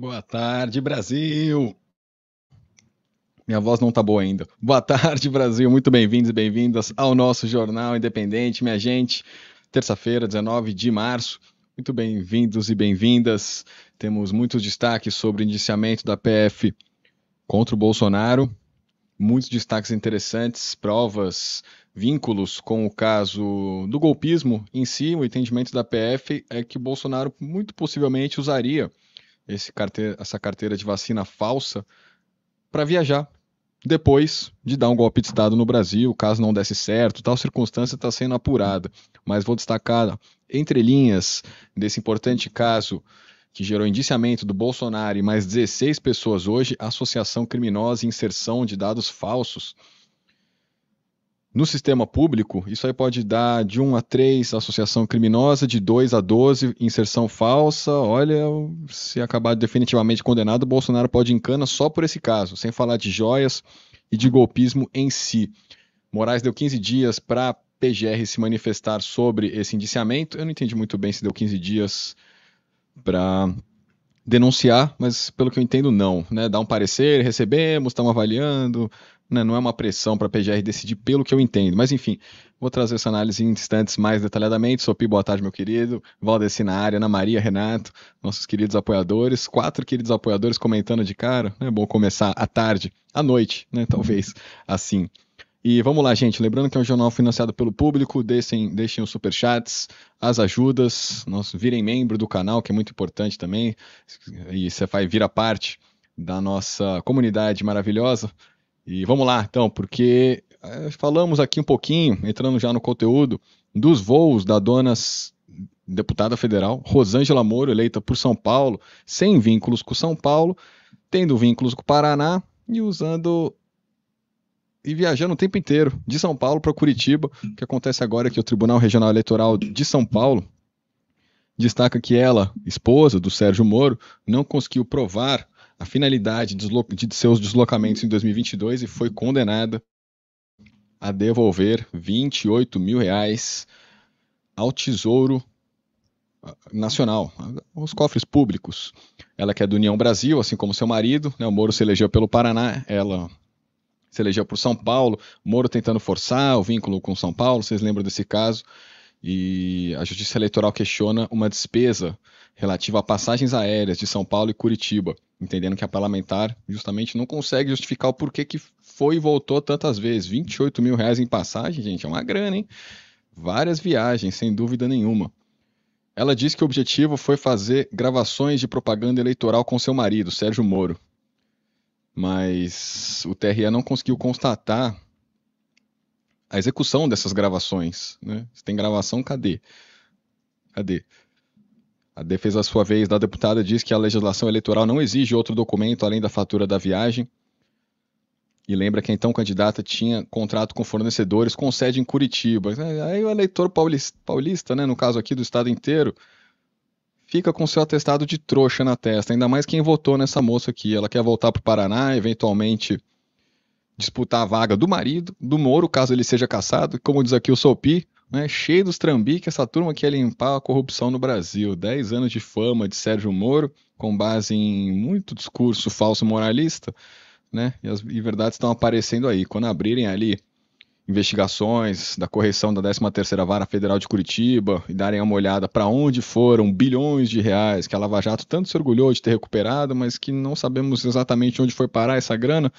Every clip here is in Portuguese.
Boa tarde, Brasil! Minha voz não tá boa ainda. Boa tarde, Brasil. Muito bem-vindos e bem-vindas ao nosso Jornal Independente, minha gente. Terça-feira, 19 de março. Muito bem-vindos e bem-vindas. Temos muitos destaques sobre o indiciamento da PF contra o Bolsonaro. Muitos destaques interessantes, provas, vínculos com o caso do golpismo em si. O entendimento da PF é que Bolsonaro muito possivelmente usaria esse carteira, essa carteira de vacina falsa para viajar depois de dar um golpe de Estado no Brasil, caso não desse certo, tal circunstância está sendo apurada. Mas vou destacar entre linhas desse importante caso que gerou indiciamento do Bolsonaro e mais 16 pessoas hoje, associação criminosa e inserção de dados falsos no sistema público, isso aí pode dar de 1 a 3 associação criminosa, de 2 a 12 inserção falsa. Olha, se acabar definitivamente condenado, Bolsonaro pode encana só por esse caso, sem falar de joias e de golpismo em si. Moraes deu 15 dias para PGR se manifestar sobre esse indiciamento. Eu não entendi muito bem se deu 15 dias para denunciar, mas pelo que eu entendo, não. Né? Dá um parecer, recebemos, estamos avaliando, né, não é uma pressão para a PGR decidir, pelo que eu entendo. Mas, enfim, vou trazer essa análise em instantes mais detalhadamente. Sopi, boa tarde, meu querido. Valdeci na área, Ana Maria, Renato, nossos queridos apoiadores. Quatro queridos apoiadores comentando de cara. É né, bom começar à tarde, à noite, né, talvez uhum. assim. E vamos lá, gente. Lembrando que é um jornal financiado pelo público. Deixem, deixem os superchats, as ajudas. Nosso, virem membro do canal, que é muito importante também. E você vai virar parte da nossa comunidade maravilhosa. E vamos lá, então, porque é, falamos aqui um pouquinho, entrando já no conteúdo, dos voos da dona deputada federal Rosângela Moro, eleita por São Paulo, sem vínculos com São Paulo, tendo vínculos com o Paraná e usando e viajando o tempo inteiro de São Paulo para Curitiba. O que acontece agora é que o Tribunal Regional Eleitoral de São Paulo destaca que ela, esposa do Sérgio Moro, não conseguiu provar a finalidade de seus deslocamentos em 2022 e foi condenada a devolver 28 mil reais ao Tesouro ah, Nacional, aos cofres públicos. Ela que é do União Brasil, assim como seu marido, né, o Moro se elegeu pelo Paraná, ela se elegeu por São Paulo, Moro tentando forçar o vínculo com São Paulo, vocês lembram desse caso? E a Justiça Eleitoral questiona uma despesa relativo a passagens aéreas de São Paulo e Curitiba, entendendo que a parlamentar justamente não consegue justificar o porquê que foi e voltou tantas vezes. 28 mil reais em passagem, gente, é uma grana, hein? Várias viagens, sem dúvida nenhuma. Ela disse que o objetivo foi fazer gravações de propaganda eleitoral com seu marido, Sérgio Moro. Mas o TRE não conseguiu constatar a execução dessas gravações. Né? Se tem gravação, cadê? Cadê? A defesa, à sua vez, da deputada diz que a legislação eleitoral não exige outro documento além da fatura da viagem. E lembra que a então candidata tinha contrato com fornecedores com sede em Curitiba. É, aí o eleitor paulista, paulista né, no caso aqui do estado inteiro, fica com seu atestado de trouxa na testa. Ainda mais quem votou nessa moça aqui. Ela quer voltar para o Paraná, eventualmente disputar a vaga do marido, do Moro, caso ele seja caçado. Como diz aqui o Sopi, né? Cheio dos trambiques, essa turma quer limpar a corrupção no Brasil. Dez anos de fama de Sérgio Moro, com base em muito discurso falso moralista, né? E as e verdades estão aparecendo aí. Quando abrirem ali investigações da correção da 13ª Vara Federal de Curitiba e darem uma olhada para onde foram bilhões de reais que a Lava Jato tanto se orgulhou de ter recuperado, mas que não sabemos exatamente onde foi parar essa grana,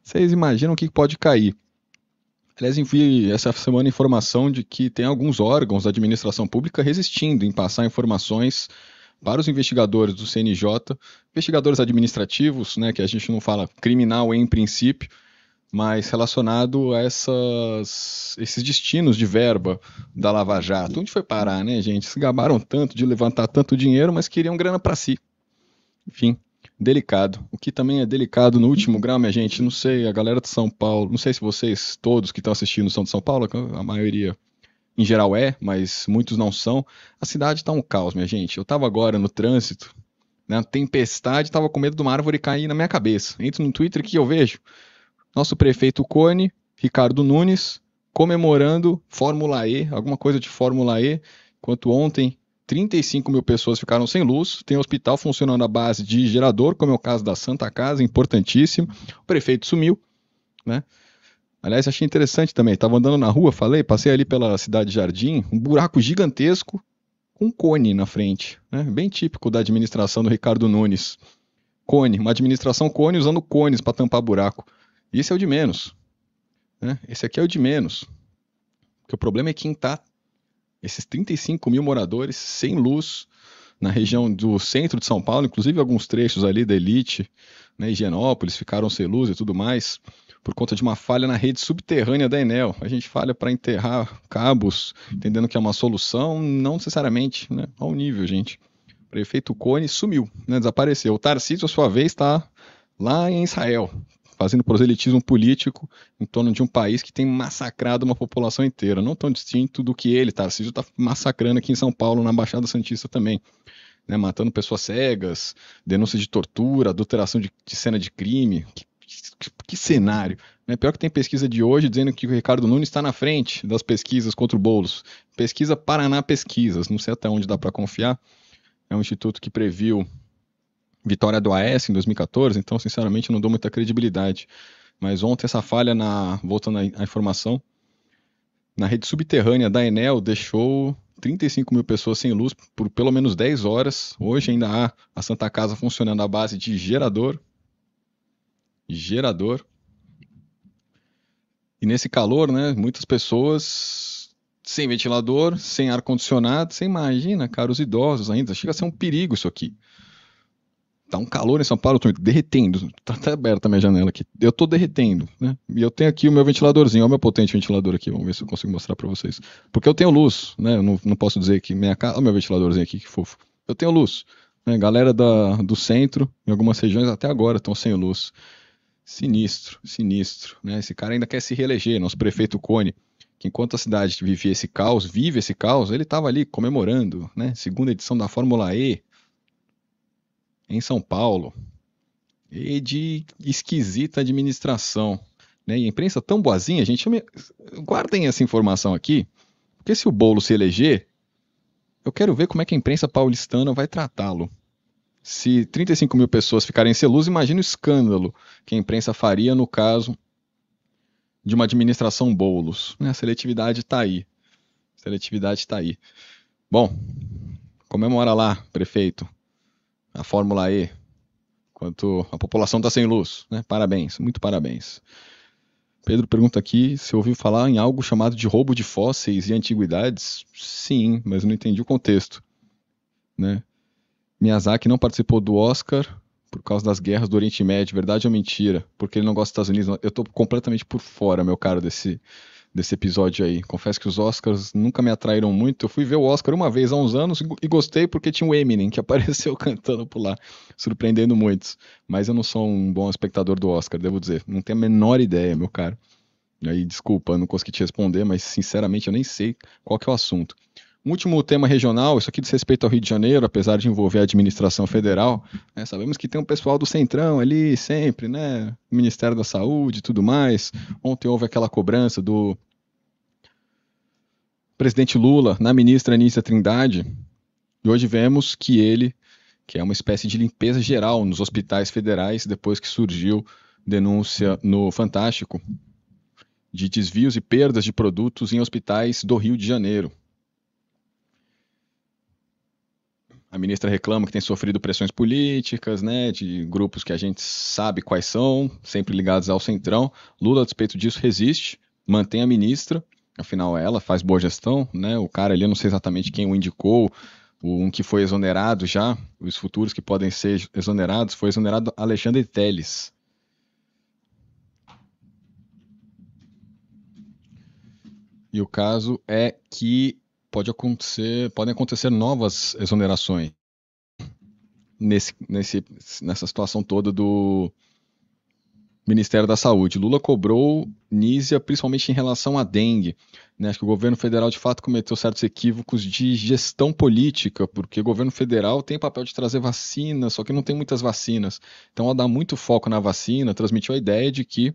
vocês imaginam o que pode cair. Aliás, eu vi essa semana informação de que tem alguns órgãos da administração pública resistindo em passar informações para os investigadores do CNJ, investigadores administrativos, né, que a gente não fala criminal em princípio, mas relacionado a essas, esses destinos de verba da Lava Jato. Onde foi parar, né, gente? Se gabaram tanto de levantar tanto dinheiro, mas queriam grana para si. Enfim, delicado. O que também é delicado no último uhum. grau, minha gente, não sei, a galera de São Paulo, não sei se vocês todos que estão assistindo são de São Paulo, a maioria em geral é, mas muitos não são. A cidade está um caos, minha gente. Eu estava agora no trânsito, na né, tempestade, estava com medo de uma árvore cair na minha cabeça. Entro no Twitter que eu vejo nosso prefeito Cone, Ricardo Nunes, comemorando Fórmula E, alguma coisa de Fórmula E, enquanto ontem 35 mil pessoas ficaram sem luz, tem hospital funcionando à base de gerador, como é o caso da Santa Casa, importantíssimo. O prefeito sumiu, né? Aliás, achei interessante também. Estava andando na rua, falei, passei ali pela cidade Jardim, um buraco gigantesco com um cone na frente, né? Bem típico da administração do Ricardo Nunes. Cone, uma administração cone usando cones para tampar buraco. Isso é o de menos. Né? Esse aqui é o de menos. Porque o problema é quem está esses 35 mil moradores sem luz na região do centro de São Paulo, inclusive alguns trechos ali da Elite, né, Higienópolis, ficaram sem luz e tudo mais, por conta de uma falha na rede subterrânea da Enel. A gente falha para enterrar cabos, entendendo que é uma solução, não necessariamente, né, ao nível, gente. O prefeito Cone sumiu, né, desapareceu. O Tarcísio, a sua vez, está lá em Israel, fazendo proselitismo político em torno de um país que tem massacrado uma população inteira, não tão distinto do que ele, Tarcísio está massacrando aqui em São Paulo, na Baixada Santista também. Né, matando pessoas cegas, denúncias de tortura, adulteração de, de cena de crime. Que, que, que cenário! Né? Pior que tem pesquisa de hoje dizendo que o Ricardo Nunes está na frente das pesquisas contra o Boulos. Pesquisa Paraná Pesquisas, não sei até onde dá para confiar. É um instituto que previu vitória do AS em 2014, então sinceramente não dou muita credibilidade. Mas ontem essa falha na voltando à informação na rede subterrânea da Enel deixou 35 mil pessoas sem luz por pelo menos 10 horas. Hoje ainda há a Santa Casa funcionando à base de gerador. Gerador. E nesse calor, né, muitas pessoas sem ventilador, sem ar-condicionado, você imagina, cara, os idosos ainda, chega a ser um perigo isso aqui tá um calor em São Paulo, eu tô derretendo. Tá até aberta a minha janela aqui. Eu tô derretendo, né? E eu tenho aqui o meu ventiladorzinho, olha o meu potente ventilador aqui, vamos ver se eu consigo mostrar para vocês. Porque eu tenho luz, né? Eu não, não posso dizer que minha casa. Olha o meu ventiladorzinho aqui, que fofo. Eu tenho luz. Né? Galera da, do centro, em algumas regiões até agora estão sem luz. Sinistro, sinistro. Né? Esse cara ainda quer se reeleger, nosso prefeito Cone que enquanto a cidade vivia esse caos, vive esse caos, ele estava ali comemorando, né? Segunda edição da Fórmula E, em São Paulo e de esquisita administração. Né? E a imprensa tão boazinha, gente, me... guardem essa informação aqui, porque se o bolo se eleger, eu quero ver como é que a imprensa paulistana vai tratá-lo. Se 35 mil pessoas ficarem sem luz, o escândalo que a imprensa faria no caso de uma administração bolos. Né, a seletividade está aí. A seletividade está aí. Bom, comemora lá, prefeito a Fórmula E, quanto a população está sem luz. Né? Parabéns, muito parabéns. Pedro pergunta aqui se ouviu falar em algo chamado de roubo de fósseis e antiguidades. Sim, mas não entendi o contexto. Né? Miyazaki não participou do Oscar por causa das guerras do Oriente Médio, verdade ou mentira? Porque ele não gosta dos Estados Unidos. Eu estou completamente por fora, meu caro, desse, desse episódio aí. Confesso que os Oscars nunca me atraíram muito. Eu fui ver o Oscar uma vez há uns anos e gostei porque tinha o Eminem que apareceu cantando por lá, surpreendendo muitos. Mas eu não sou um bom espectador do Oscar, devo dizer. Não tenho a menor ideia, meu caro. Aí, desculpa, não consegui te responder, mas sinceramente eu nem sei qual que é o assunto. Um último tema regional, isso aqui diz respeito ao Rio de Janeiro, apesar de envolver a administração federal. Né, sabemos que tem um pessoal do Centrão ali sempre, né? Ministério da Saúde e tudo mais. Ontem houve aquela cobrança do presidente Lula na ministra Anícia Trindade. E hoje vemos que ele, que é uma espécie de limpeza geral nos hospitais federais, depois que surgiu denúncia no Fantástico de desvios e perdas de produtos em hospitais do Rio de Janeiro. A ministra reclama que tem sofrido pressões políticas, né, de grupos que a gente sabe quais são, sempre ligados ao centrão. Lula, a despeito disso, resiste, mantém a ministra, afinal ela faz boa gestão, né? O cara ali, eu não sei exatamente quem o indicou, um que foi exonerado já, os futuros que podem ser exonerados, foi exonerado Alexandre Teles. E o caso é que pode acontecer, podem acontecer novas exonerações nesse, nesse, nessa situação toda do Ministério da Saúde. Lula cobrou Nízia, principalmente em relação à dengue. Né? Acho que o governo federal, de fato, cometeu certos equívocos de gestão política, porque o governo federal tem o papel de trazer vacinas, só que não tem muitas vacinas. Então, ao dar muito foco na vacina, transmitiu a ideia de que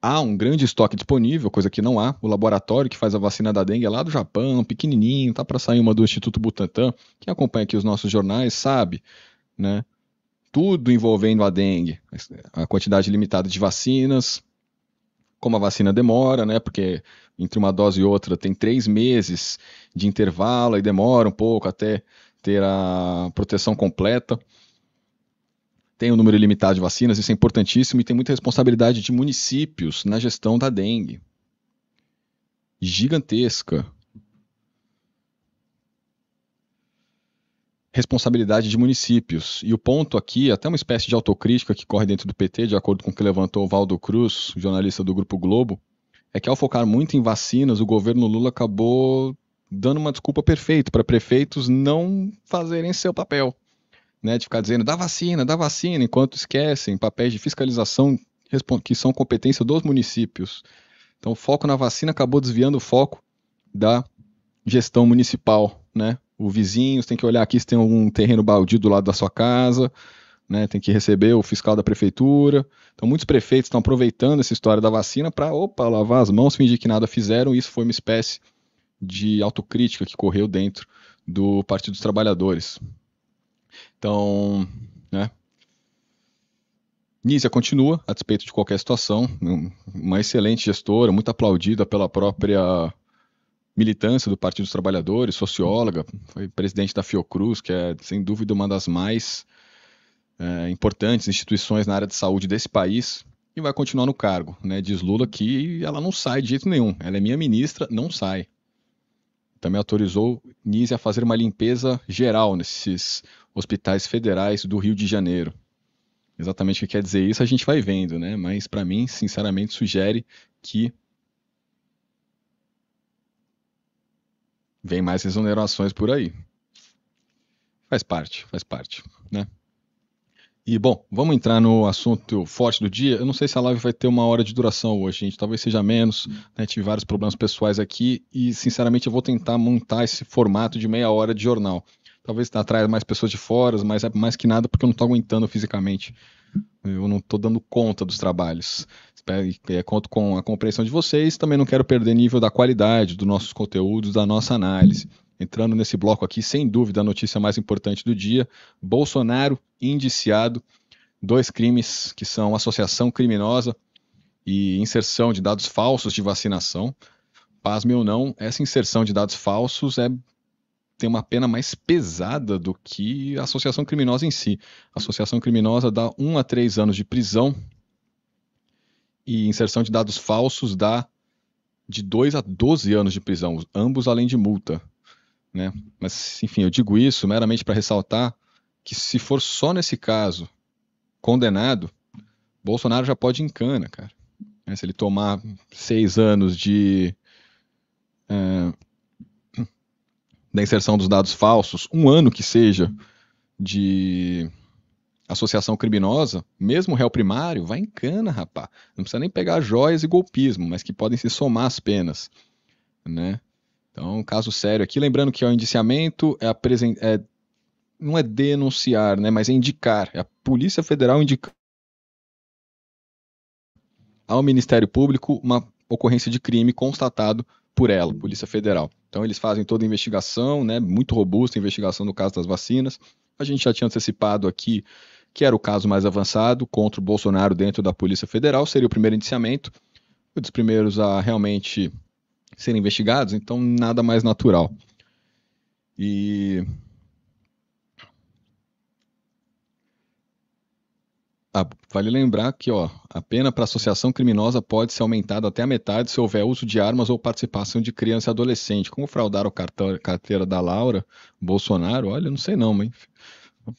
há um grande estoque disponível, coisa que não há. O laboratório que faz a vacina da dengue é lá do Japão, pequenininho, tá para sair uma do Instituto Butantan. Quem acompanha aqui os nossos jornais sabe, né? Tudo envolvendo a dengue, a quantidade limitada de vacinas, como a vacina demora, né? Porque entre uma dose e outra tem três meses de intervalo e demora um pouco até ter a proteção completa tem um número ilimitado de vacinas, isso é importantíssimo e tem muita responsabilidade de municípios na gestão da dengue. Gigantesca. Responsabilidade de municípios. E o ponto aqui, até uma espécie de autocrítica que corre dentro do PT, de acordo com o que levantou o Valdo Cruz, jornalista do Grupo Globo, é que ao focar muito em vacinas, o governo Lula acabou dando uma desculpa perfeita para prefeitos não fazerem seu papel né, de ficar dizendo dá vacina, dá vacina, enquanto esquecem papéis de fiscalização que são competência dos municípios. Então, o foco na vacina acabou desviando o foco da gestão municipal, né? O vizinho tem que olhar aqui se tem algum terreno baldio do lado da sua casa, né, tem que receber o fiscal da prefeitura. Então, muitos prefeitos estão aproveitando essa história da vacina para, opa, lavar as mãos, fingir que nada fizeram. Isso foi uma espécie de autocrítica que correu dentro do Partido dos Trabalhadores. Então, né? Nízia continua, a despeito de qualquer situação, uma excelente gestora, muito aplaudida pela própria militância do Partido dos Trabalhadores, socióloga, foi presidente da Fiocruz, que é, sem dúvida, uma das mais é, importantes instituições na área de saúde desse país, e vai continuar no cargo. Né? Diz Lula que ela não sai de jeito nenhum, ela é minha ministra, não sai. Também autorizou Nízia a fazer uma limpeza geral nesses hospitais federais do Rio de Janeiro. Exatamente o que quer dizer isso a gente vai vendo, né? Mas para mim, sinceramente, sugere que vem mais exonerações por aí. Faz parte, faz parte, né? E bom, vamos entrar no assunto forte do dia. Eu não sei se a live vai ter uma hora de duração hoje, gente. Talvez seja menos. Né? Tive vários problemas pessoais aqui e, sinceramente, eu vou tentar montar esse formato de meia hora de jornal talvez atraia mais pessoas de fora, mas é mais que nada porque eu não estou aguentando fisicamente. Eu não estou dando conta dos trabalhos. É, conto com a compreensão de vocês. Também não quero perder nível da qualidade dos nossos conteúdos, da nossa análise. Entrando nesse bloco aqui, sem dúvida, a notícia mais importante do dia: Bolsonaro indiciado. Dois crimes que são associação criminosa e inserção de dados falsos de vacinação pasme ou não, essa inserção de dados falsos é tem uma pena mais pesada do que a associação criminosa em si. A associação criminosa dá 1 um a 3 anos de prisão e inserção de dados falsos dá de 2 a 12 anos de prisão, ambos além de multa. Né? Mas, enfim, eu digo isso meramente para ressaltar que, se for só nesse caso condenado, Bolsonaro já pode em cana, cara. Né, se ele tomar seis anos de. Eh, da inserção dos dados falsos, um ano que seja de associação criminosa, mesmo réu primário, vai em cana, rapá. Não precisa nem pegar joias e golpismo, mas que podem se somar às penas, né? Então, um caso sério aqui. Lembrando que é o indiciamento é, apresentar. é não é denunciar, né? Mas é indicar. É a Polícia Federal indicando ao Ministério Público uma ocorrência de crime constatado por ela, Polícia Federal. Então eles fazem toda a investigação, né, muito robusta a investigação no caso das vacinas. A gente já tinha antecipado aqui que era o caso mais avançado contra o Bolsonaro dentro da Polícia Federal, seria o primeiro indiciamento, um dos primeiros a realmente serem investigados, então nada mais natural. E Ah, vale lembrar que ó, a pena para associação criminosa pode ser aumentada até a metade se houver uso de armas ou participação de criança e adolescente. Como fraudar o cartão carteira da Laura Bolsonaro? Olha, não sei não, mas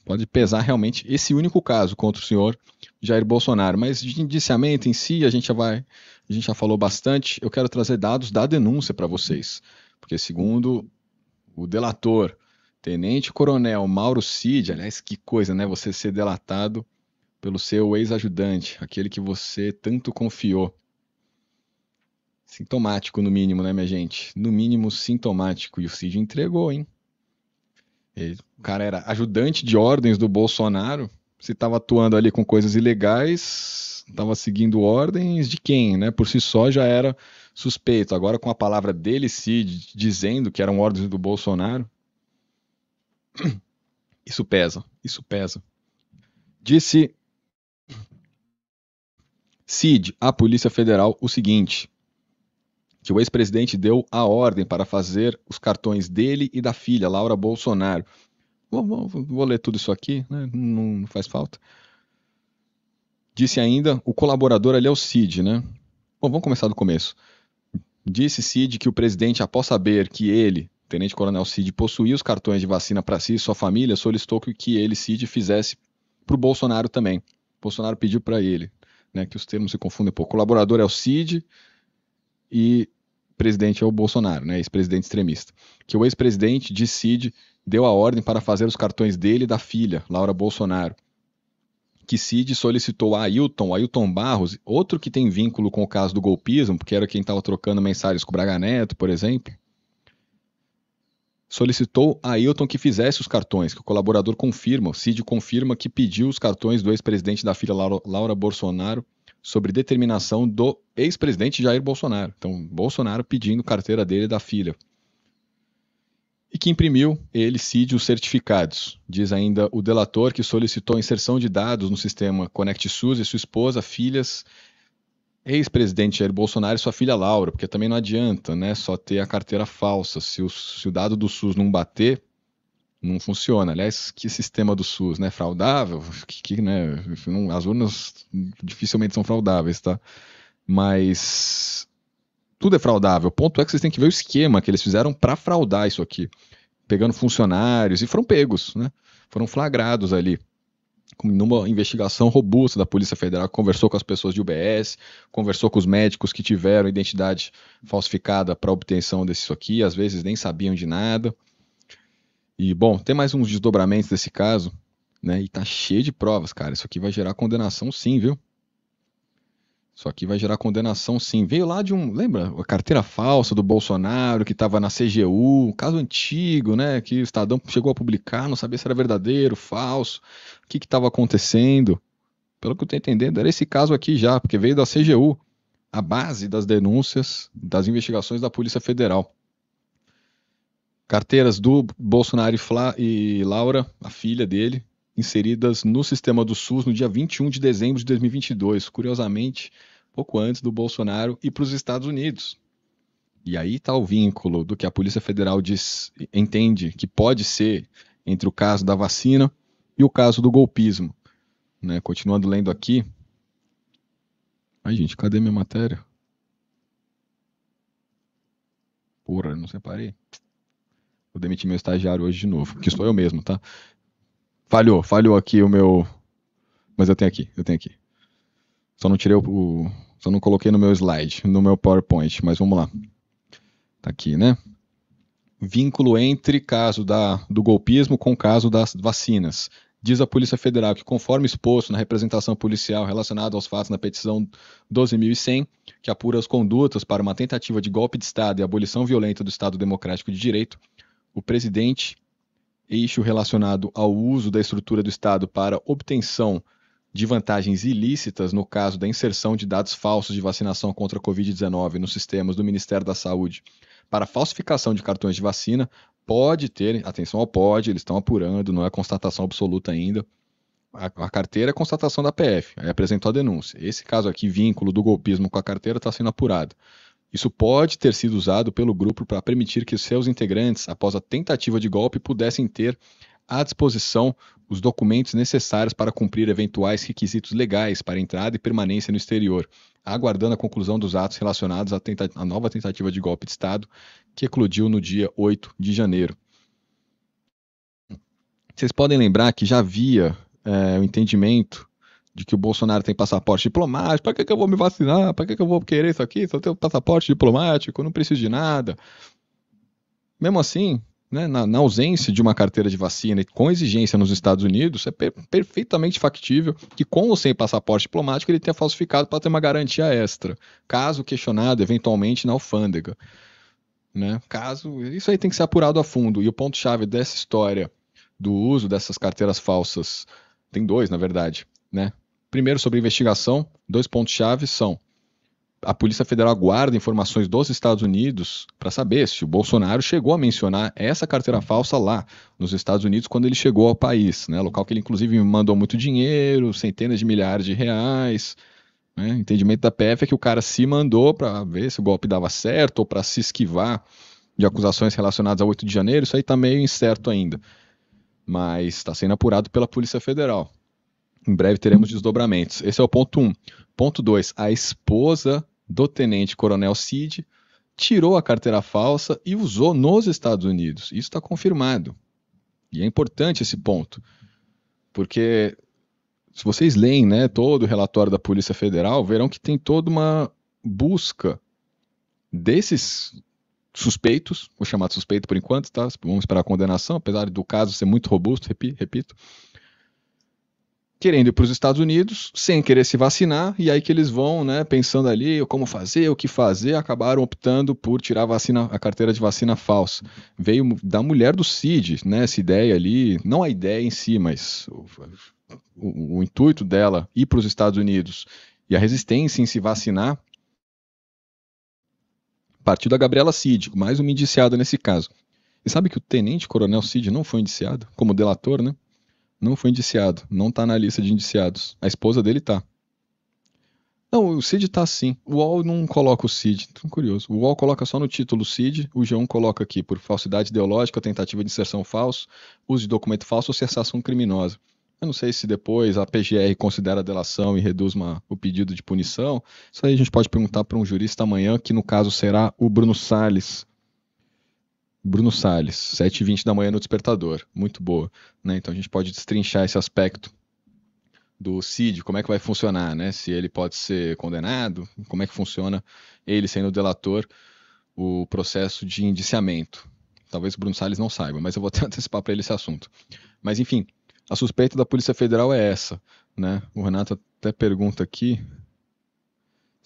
Pode pesar realmente esse único caso contra o senhor Jair Bolsonaro. Mas de indiciamento em si, a gente já vai, a gente já falou bastante. Eu quero trazer dados da denúncia para vocês. Porque segundo o delator, Tenente Coronel Mauro Cid, aliás, que coisa, né? Você ser delatado pelo seu ex-ajudante, aquele que você tanto confiou. Sintomático, no mínimo, né, minha gente? No mínimo, sintomático. E o Cid entregou, hein? Ele, o cara era ajudante de ordens do Bolsonaro. Se estava atuando ali com coisas ilegais, estava seguindo ordens de quem, né? Por si só já era suspeito. Agora, com a palavra dele, Cid, dizendo que eram ordens do Bolsonaro. Isso pesa, isso pesa. Disse Cid, a Polícia Federal, o seguinte: que o ex-presidente deu a ordem para fazer os cartões dele e da filha, Laura Bolsonaro. Vou, vou, vou ler tudo isso aqui, né? não, não faz falta. Disse ainda, o colaborador ali é o Cid, né? Bom, vamos começar do começo. Disse Cid que o presidente, após saber que ele, Tenente Coronel Cid, possuía os cartões de vacina para si e sua família, solicitou que ele, Cid, fizesse para o Bolsonaro também. Bolsonaro pediu para ele né, que os termos se confundem um pouco. Colaborador é o Cid e presidente é o Bolsonaro, né, ex-presidente extremista. Que o ex-presidente de Cid deu a ordem para fazer os cartões dele e da filha, Laura Bolsonaro. Que Cid solicitou a Ailton, Ailton Barros, outro que tem vínculo com o caso do golpismo, porque era quem estava trocando mensagens com o Braga Neto, por exemplo, solicitou a Hilton que fizesse os cartões, que o colaborador confirma, o Cid confirma que pediu os cartões do ex-presidente da filha Laura Bolsonaro sobre determinação do ex-presidente Jair Bolsonaro. Então, Bolsonaro pedindo carteira dele e da filha. E que imprimiu ele, Cid, os certificados. Diz ainda o delator que solicitou a inserção de dados no sistema ConnectSUS e sua esposa, filhas ex-presidente Jair Bolsonaro e sua filha Laura, porque também não adianta, né? Só ter a carteira falsa. Se o, se o dado do SUS não bater, não funciona. Aliás, que sistema do SUS, né? Fraudável? Que, que, né? As urnas dificilmente são fraudáveis, tá? Mas tudo é fraudável. O ponto é que vocês têm que ver o esquema que eles fizeram para fraudar isso aqui. Pegando funcionários e foram pegos, né? Foram flagrados ali numa investigação robusta da Polícia Federal, conversou com as pessoas de UBS, conversou com os médicos que tiveram identidade falsificada para obtenção disso aqui, às vezes nem sabiam de nada. E, bom, tem mais uns desdobramentos desse caso, né? E tá cheio de provas, cara. Isso aqui vai gerar condenação sim, viu? Só que vai gerar condenação sim. Veio lá de um. Lembra? A carteira falsa do Bolsonaro, que estava na CGU, um caso antigo, né? Que o Estadão chegou a publicar, não sabia se era verdadeiro, falso, o que estava acontecendo. Pelo que eu estou entendendo, era esse caso aqui já, porque veio da CGU, a base das denúncias, das investigações da Polícia Federal. Carteiras do Bolsonaro e, Fla, e Laura, a filha dele, inseridas no sistema do SUS no dia 21 de dezembro de 2022. Curiosamente, pouco antes do Bolsonaro ir para os Estados Unidos. E aí está o vínculo do que a Polícia Federal diz, entende que pode ser entre o caso da vacina e o caso do golpismo. Né? Continuando lendo aqui. Ai, gente, cadê minha matéria? Porra, não separei. Vou demitir meu estagiário hoje de novo, que sou eu mesmo, tá? Falhou, falhou aqui o meu. Mas eu tenho aqui, eu tenho aqui. Só não tirei o. Só não coloquei no meu slide, no meu PowerPoint, mas vamos lá. Tá aqui, né? Vínculo entre caso da, do golpismo com caso das vacinas. Diz a Polícia Federal que, conforme exposto na representação policial relacionada aos fatos na petição 12.100, que apura as condutas para uma tentativa de golpe de Estado e abolição violenta do Estado Democrático de Direito, o presidente, eixo relacionado ao uso da estrutura do Estado para obtenção de vantagens ilícitas no caso da inserção de dados falsos de vacinação contra a Covid-19 nos sistemas do Ministério da Saúde para falsificação de cartões de vacina pode ter, atenção ao pode, eles estão apurando, não é constatação absoluta ainda. A, a carteira é constatação da PF, aí apresentou a denúncia. Esse caso aqui, vínculo do golpismo com a carteira, está sendo apurado. Isso pode ter sido usado pelo grupo para permitir que seus integrantes, após a tentativa de golpe, pudessem ter à disposição os documentos necessários para cumprir eventuais requisitos legais para entrada e permanência no exterior, aguardando a conclusão dos atos relacionados à, tenta à nova tentativa de golpe de Estado, que eclodiu no dia 8 de janeiro. Vocês podem lembrar que já havia é, o entendimento de que o Bolsonaro tem passaporte diplomático, para que, que eu vou me vacinar? Para que, que eu vou querer isso aqui? Só tenho passaporte diplomático, eu não preciso de nada. Mesmo assim, né, na, na, ausência de uma carteira de vacina e com exigência nos Estados Unidos, é per perfeitamente factível que, com ou sem passaporte diplomático, ele tenha falsificado para ter uma garantia extra, caso questionado eventualmente na alfândega. Né? Caso isso aí tem que ser apurado a fundo. E o ponto chave dessa história do uso dessas carteiras falsas tem dois, na verdade, né? Primeiro sobre investigação, dois pontos chave são a Polícia Federal aguarda informações dos Estados Unidos para saber se o Bolsonaro chegou a mencionar essa carteira falsa lá nos Estados Unidos quando ele chegou ao país, né? Local que ele inclusive mandou muito dinheiro, centenas de milhares de reais. Né? Entendimento da PF é que o cara se mandou para ver se o golpe dava certo ou para se esquivar de acusações relacionadas ao 8 de janeiro. Isso aí está meio incerto ainda, mas está sendo apurado pela Polícia Federal. Em breve teremos desdobramentos. Esse é o ponto 1. Um. Ponto 2. A esposa do tenente coronel Cid, tirou a carteira falsa e usou nos Estados Unidos. Isso está confirmado. E é importante esse ponto, porque se vocês leem né, todo o relatório da Polícia Federal, verão que tem toda uma busca desses suspeitos, vou chamar de suspeito por enquanto, tá? Vamos esperar a condenação, apesar do caso ser muito robusto, repito, repito querendo ir para os Estados Unidos sem querer se vacinar, e aí que eles vão, né, pensando ali como fazer, o que fazer, acabaram optando por tirar a, vacina, a carteira de vacina falsa. Veio da mulher do Cid, né, essa ideia ali, não a ideia em si, mas o, o, o intuito dela ir para os Estados Unidos e a resistência em se vacinar partiu da Gabriela Cid, mais uma indiciada nesse caso. E sabe que o tenente coronel Cid não foi indiciado como delator, né? Não foi indiciado. Não tá na lista de indiciados. A esposa dele tá. Não, o Cid tá sim. O UOL não coloca o Cid. Tô curioso. O UOL coloca só no título Cid. O G1 coloca aqui por falsidade ideológica, tentativa de inserção falso, uso de documento falso ou cessação criminosa. Eu não sei se depois a PGR considera a delação e reduz uma, o pedido de punição. Isso aí a gente pode perguntar para um jurista amanhã, que no caso será o Bruno Salles, Bruno Salles, 7h20 da manhã no Despertador. Muito boa. Né? Então a gente pode destrinchar esse aspecto do CID, como é que vai funcionar, né? Se ele pode ser condenado, como é que funciona ele sendo delator, o processo de indiciamento. Talvez o Bruno Salles não saiba, mas eu vou até antecipar para ele esse assunto. Mas enfim, a suspeita da Polícia Federal é essa, né? O Renato até pergunta aqui,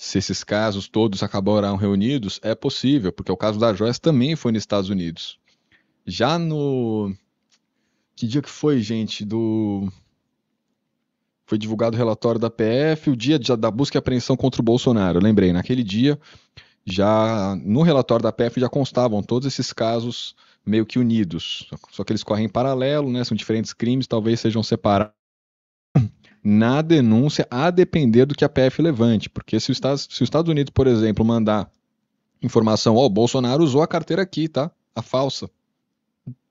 se esses casos todos acabarão reunidos, é possível, porque o caso da Joyce também foi nos Estados Unidos. Já no. Que dia que foi, gente? Do. Foi divulgado o relatório da PF, o dia da busca e apreensão contra o Bolsonaro. Eu lembrei, naquele dia, já no relatório da PF já constavam todos esses casos meio que unidos. Só que eles correm em paralelo, né? São diferentes crimes, talvez sejam separados na denúncia, a depender do que a PF levante. Porque se os Estados, se os Estados Unidos, por exemplo, mandar informação, ó, oh, Bolsonaro usou a carteira aqui, tá? A falsa.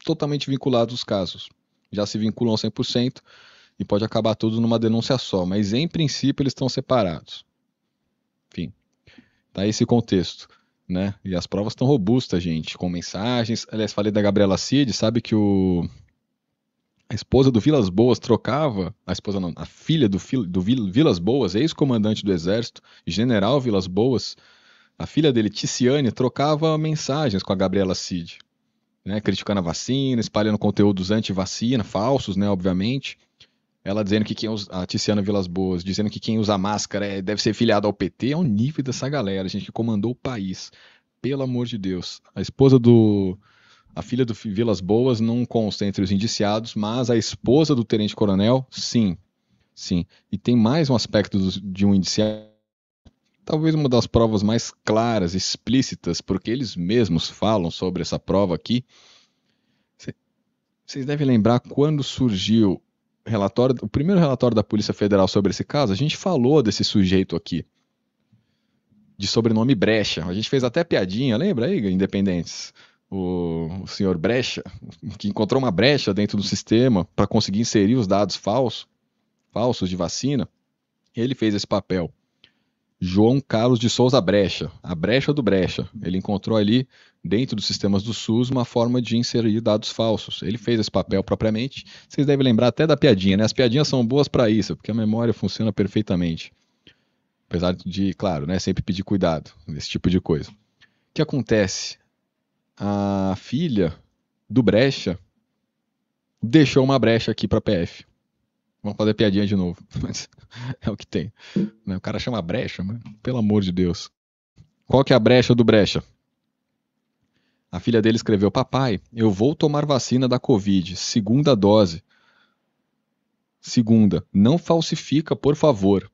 Totalmente vinculados os casos. Já se vinculam 100% e pode acabar tudo numa denúncia só. Mas, em princípio, eles estão separados. Enfim, tá esse contexto. Né? E as provas estão robustas, gente, com mensagens. Aliás, falei da Gabriela Cid, sabe que o a esposa do Vilas Boas trocava, a esposa não, a filha do, do Vilas Boas, ex-comandante do exército, general Vilas Boas, a filha dele, Ticiane, trocava mensagens com a Gabriela Cid, né, criticando a vacina, espalhando conteúdos anti-vacina, falsos, né, obviamente. Ela dizendo que quem usa, a Tiziana Vilas Boas, dizendo que quem usa máscara é, deve ser filiado ao PT, é o nível dessa galera, gente que comandou o país. Pelo amor de Deus. A esposa do a filha do Vilas Boas não consta entre os indiciados, mas a esposa do tenente-coronel, sim. Sim. E tem mais um aspecto de um indiciado. Talvez uma das provas mais claras, explícitas, porque eles mesmos falam sobre essa prova aqui. Vocês devem lembrar quando surgiu relatório, o primeiro relatório da Polícia Federal sobre esse caso, a gente falou desse sujeito aqui. De sobrenome Brecha. A gente fez até piadinha, lembra aí, Independentes? o senhor Brecha, que encontrou uma brecha dentro do sistema para conseguir inserir os dados falsos, falsos de vacina, ele fez esse papel. João Carlos de Souza Brecha, a brecha do Brecha. Ele encontrou ali, dentro dos sistemas do SUS, uma forma de inserir dados falsos. Ele fez esse papel propriamente. Vocês devem lembrar até da piadinha, né? As piadinhas são boas para isso, porque a memória funciona perfeitamente. Apesar de, claro, né, sempre pedir cuidado nesse tipo de coisa. O que acontece? a filha do Brecha deixou uma brecha aqui para PF. Vamos fazer piadinha de novo, mas é o que tem. Né? O cara chama brecha, mas pelo amor de Deus. Qual que é a brecha do brecha? A filha dele escreveu: Papai, eu vou tomar vacina da Covid, segunda dose. Segunda, não falsifica, por favor.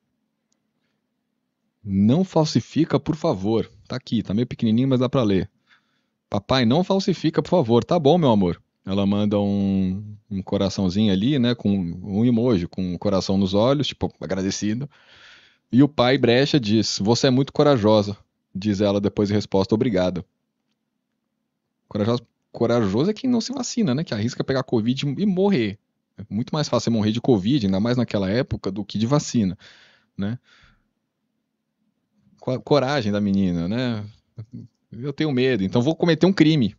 Não falsifica, por favor. Tá aqui, tá meio pequenininho, mas dá para ler. Papai, não falsifica, por favor. Tá bom, meu amor. Ela manda um, um coraçãozinho ali, né? Com um emoji, com um coração nos olhos, tipo, agradecido. E o pai brecha diz: Você é muito corajosa. Diz ela depois em resposta: Obrigado. Corajoso, corajoso é quem não se vacina, né? Que arrisca pegar Covid e morrer. É muito mais fácil morrer de Covid, ainda mais naquela época, do que de vacina, né? Coragem da menina, né? Eu tenho medo, então vou cometer um crime.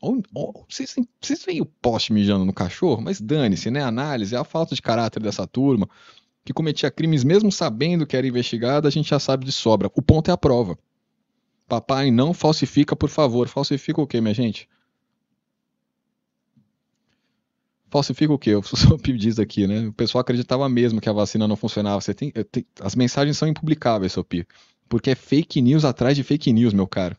Oh, oh, vocês, vocês veem o poste mijando no cachorro? Mas dane-se, né? A análise, é a falta de caráter dessa turma, que cometia crimes mesmo sabendo que era investigada, a gente já sabe de sobra. O ponto é a prova. Papai, não falsifica, por favor. Falsifica o quê, minha gente? falsifica o quê? O Sop diz aqui, né? O pessoal acreditava mesmo que a vacina não funcionava. Você tem, tem as mensagens são impublicáveis, Sopi, porque é fake news atrás de fake news, meu caro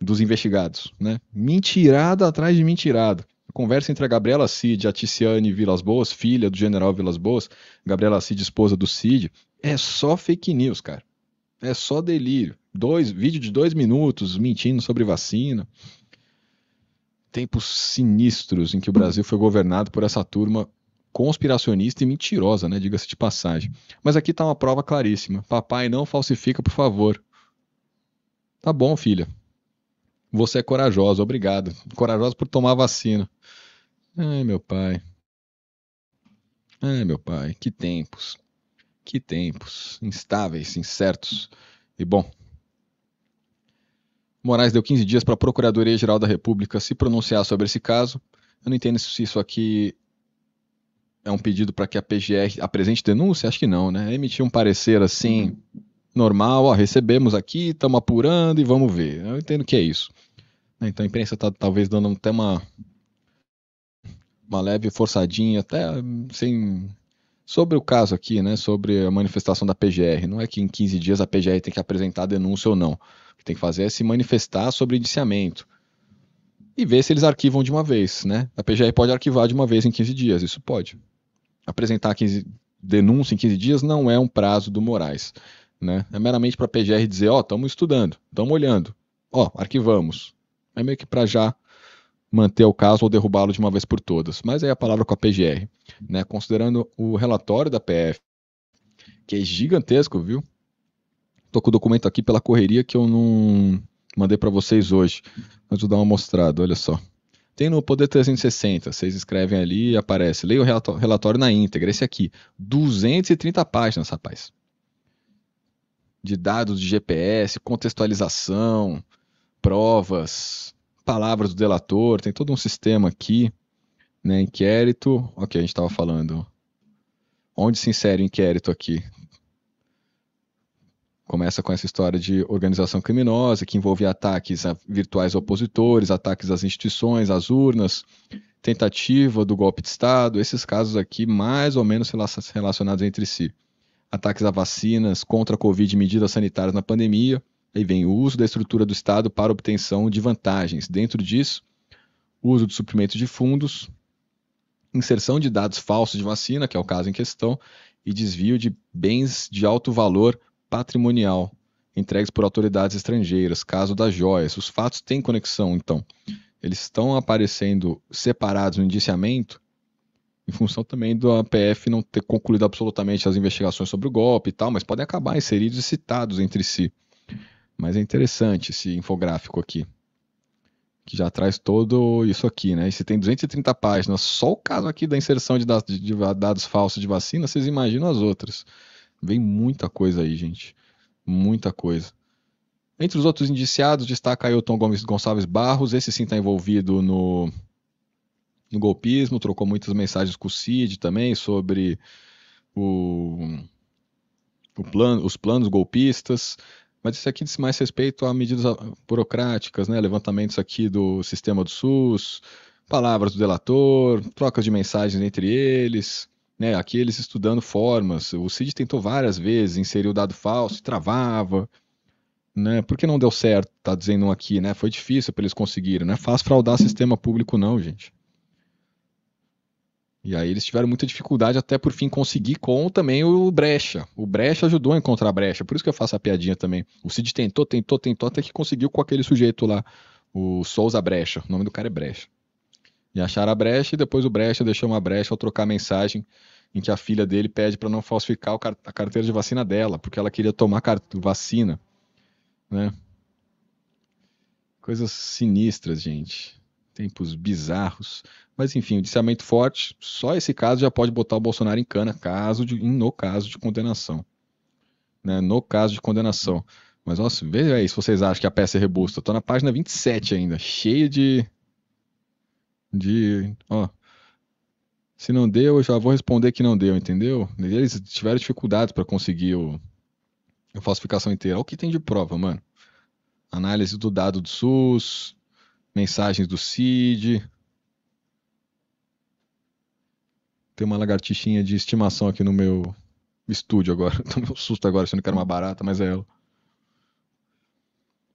dos investigados, né? Mentirada atrás de mentirada. Conversa entre a Gabriela Cid e a Ticiane Vilas Boas, filha do general Vilas Boas, Gabriela Cid, esposa do Cid, é só fake news, cara. É só delírio. Dois, vídeo de dois minutos mentindo sobre vacina. Tempos sinistros em que o Brasil foi governado por essa turma conspiracionista e mentirosa, né? Diga-se de passagem. Mas aqui está uma prova claríssima. Papai não falsifica, por favor. Tá bom, filha. Você é corajosa, obrigado. Corajosa por tomar vacina. Ai, meu pai. Ai, meu pai, que tempos. Que tempos. Instáveis, incertos. E bom. Moraes deu 15 dias para a Procuradoria-Geral da República se pronunciar sobre esse caso. Eu não entendo se isso aqui é um pedido para que a PGR apresente denúncia? Acho que não, né? Emitir um parecer assim, normal, ó, recebemos aqui, estamos apurando e vamos ver. Eu entendo que é isso. Né? Então a imprensa está talvez dando até uma, uma leve forçadinha, até sem. Assim, sobre o caso aqui, né, sobre a manifestação da PGR, não é que em 15 dias a PGR tem que apresentar a denúncia ou não. O que tem que fazer é se manifestar sobre indiciamento e ver se eles arquivam de uma vez, né? A PGR pode arquivar de uma vez em 15 dias, isso pode. Apresentar 15, denúncia em 15 dias não é um prazo do Moraes, né? É meramente para a PGR dizer, ó, oh, estamos estudando, estamos olhando, ó, oh, arquivamos. É meio que para já manter o caso ou derrubá-lo de uma vez por todas. Mas aí a palavra com a PGR, né? Considerando o relatório da PF, que é gigantesco, viu? Tô com o documento aqui pela correria que eu não mandei para vocês hoje. Mas vou dar uma mostrada, olha só. Tem no Poder 360, vocês escrevem ali e aparece. Leia o relatório na íntegra, esse aqui. 230 páginas, rapaz. De dados de GPS, contextualização, provas, palavras do delator, tem todo um sistema aqui, né? Inquérito, ok, a gente estava falando. Onde se insere o inquérito aqui? Começa com essa história de organização criminosa, que envolve ataques a virtuais opositores, ataques às instituições, às urnas, tentativa do golpe de Estado, esses casos aqui mais ou menos relacionados entre si. Ataques a vacinas, contra a Covid, medidas sanitárias na pandemia. Aí vem o uso da estrutura do Estado para obtenção de vantagens. Dentro disso, uso de suprimento de fundos, inserção de dados falsos de vacina, que é o caso em questão, e desvio de bens de alto valor patrimonial entregues por autoridades estrangeiras, caso das joias. Os fatos têm conexão, então. Eles estão aparecendo separados no indiciamento, em função também do APF não ter concluído absolutamente as investigações sobre o golpe e tal, mas podem acabar inseridos e citados entre si. Mas é interessante esse infográfico aqui, que já traz todo isso aqui, né? E se tem 230 páginas, só o caso aqui da inserção de dados, de dados falsos de vacina, vocês imaginam as outras. Vem muita coisa aí, gente. Muita coisa. Entre os outros indiciados, destaca Ailton Gomes Gonçalves Barros, esse sim está envolvido no, no golpismo, trocou muitas mensagens com o Cid também sobre o, o plano, os planos golpistas, mas isso aqui diz mais respeito a medidas ah, burocráticas, né? levantamentos aqui do sistema do SUS, palavras do delator, trocas de mensagens entre eles. Né, aqui eles estudando formas. O Cid tentou várias vezes inserir o dado falso, travava. Né? Por que não deu certo? Tá dizendo um aqui, né? Foi difícil para eles conseguirem. Não é fácil fraudar uhum. sistema público, não, gente. E aí eles tiveram muita dificuldade até por fim conseguir com também o Brecha. O Brecha ajudou a encontrar a Brecha, por isso que eu faço a piadinha também. O Cid tentou, tentou, tentou, até que conseguiu com aquele sujeito lá, o Souza Brecha. O nome do cara é Brecha. E acharam a Brecha e depois o Brecha deixou uma Brecha ao trocar a mensagem em que a filha dele pede para não falsificar a carteira de vacina dela, porque ela queria tomar vacina, né? Coisas sinistras, gente tempos bizarros. Mas enfim, o indiciamento forte, só esse caso já pode botar o Bolsonaro em cana, caso de, no caso de condenação. Né? No caso de condenação. Mas nossa, veja aí se vocês acham que a peça é robusta. Tô na página 27 ainda, cheio de de, ó, se não deu, eu já vou responder que não deu, entendeu? Eles tiveram dificuldades para conseguir o, a falsificação inteira. Olha o que tem de prova, mano. Análise do dado do SUS, Mensagens do Cid. Tem uma lagartixinha de estimação aqui no meu estúdio agora. Tomei um susto agora achando que era uma barata, mas é ela.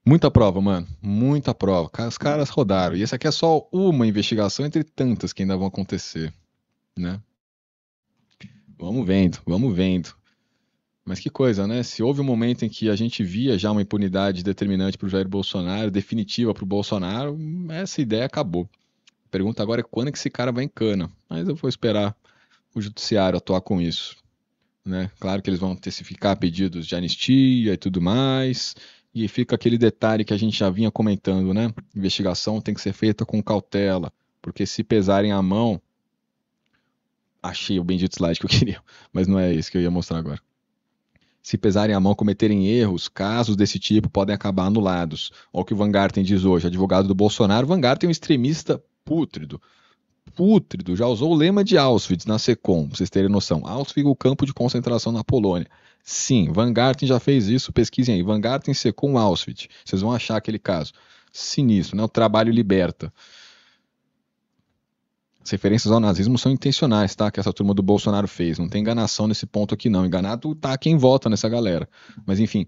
Muita prova, mano. Muita prova. Os caras rodaram. E esse aqui é só uma investigação entre tantas que ainda vão acontecer, né? Vamos vendo, vamos vendo. Mas que coisa, né? Se houve um momento em que a gente via já uma impunidade determinante para o Jair Bolsonaro, definitiva para o Bolsonaro, essa ideia acabou. A pergunta agora é quando é que esse cara vai em cana. Mas eu vou esperar o judiciário atuar com isso. Né? Claro que eles vão ficar pedidos de anistia e tudo mais. E fica aquele detalhe que a gente já vinha comentando, né? Investigação tem que ser feita com cautela, porque se pesarem a mão. Achei o bendito slide que eu queria, mas não é isso que eu ia mostrar agora. Se pesarem a mão, cometerem erros, casos desse tipo podem acabar anulados. Olha o que o Van Garten diz hoje, advogado do Bolsonaro. Van Garten é um extremista pútrido. Pútrido, já usou o lema de Auschwitz na SECOM, pra vocês terem noção. Auschwitz, o campo de concentração na Polônia. Sim, Van Garten já fez isso, pesquisem aí. Van Garten, SECOM, Auschwitz. Vocês vão achar aquele caso. Sinistro, né? O trabalho liberta. As referências ao nazismo são intencionais, tá? Que essa turma do Bolsonaro fez. Não tem enganação nesse ponto aqui, não. Enganado tá quem vota nessa galera. Mas enfim.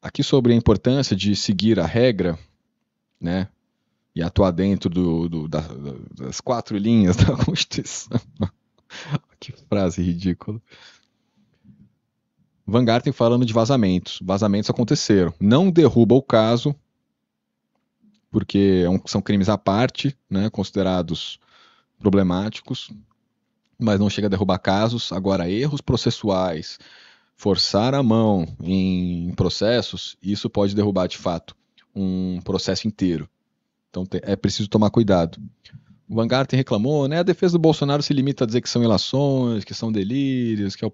Aqui sobre a importância de seguir a regra, né? E atuar dentro do, do da, das quatro linhas da Constituição. que frase ridícula. Van Garten falando de vazamentos. Vazamentos aconteceram. Não derruba o caso, porque é são crimes à parte, né, considerados problemáticos, mas não chega a derrubar casos. Agora, erros processuais, forçar a mão em processos, isso pode derrubar de fato um processo inteiro. Então é preciso tomar cuidado. O Vanguard Garten reclamou, né? A defesa do Bolsonaro se limita a dizer que são ilações, que são delírios, que,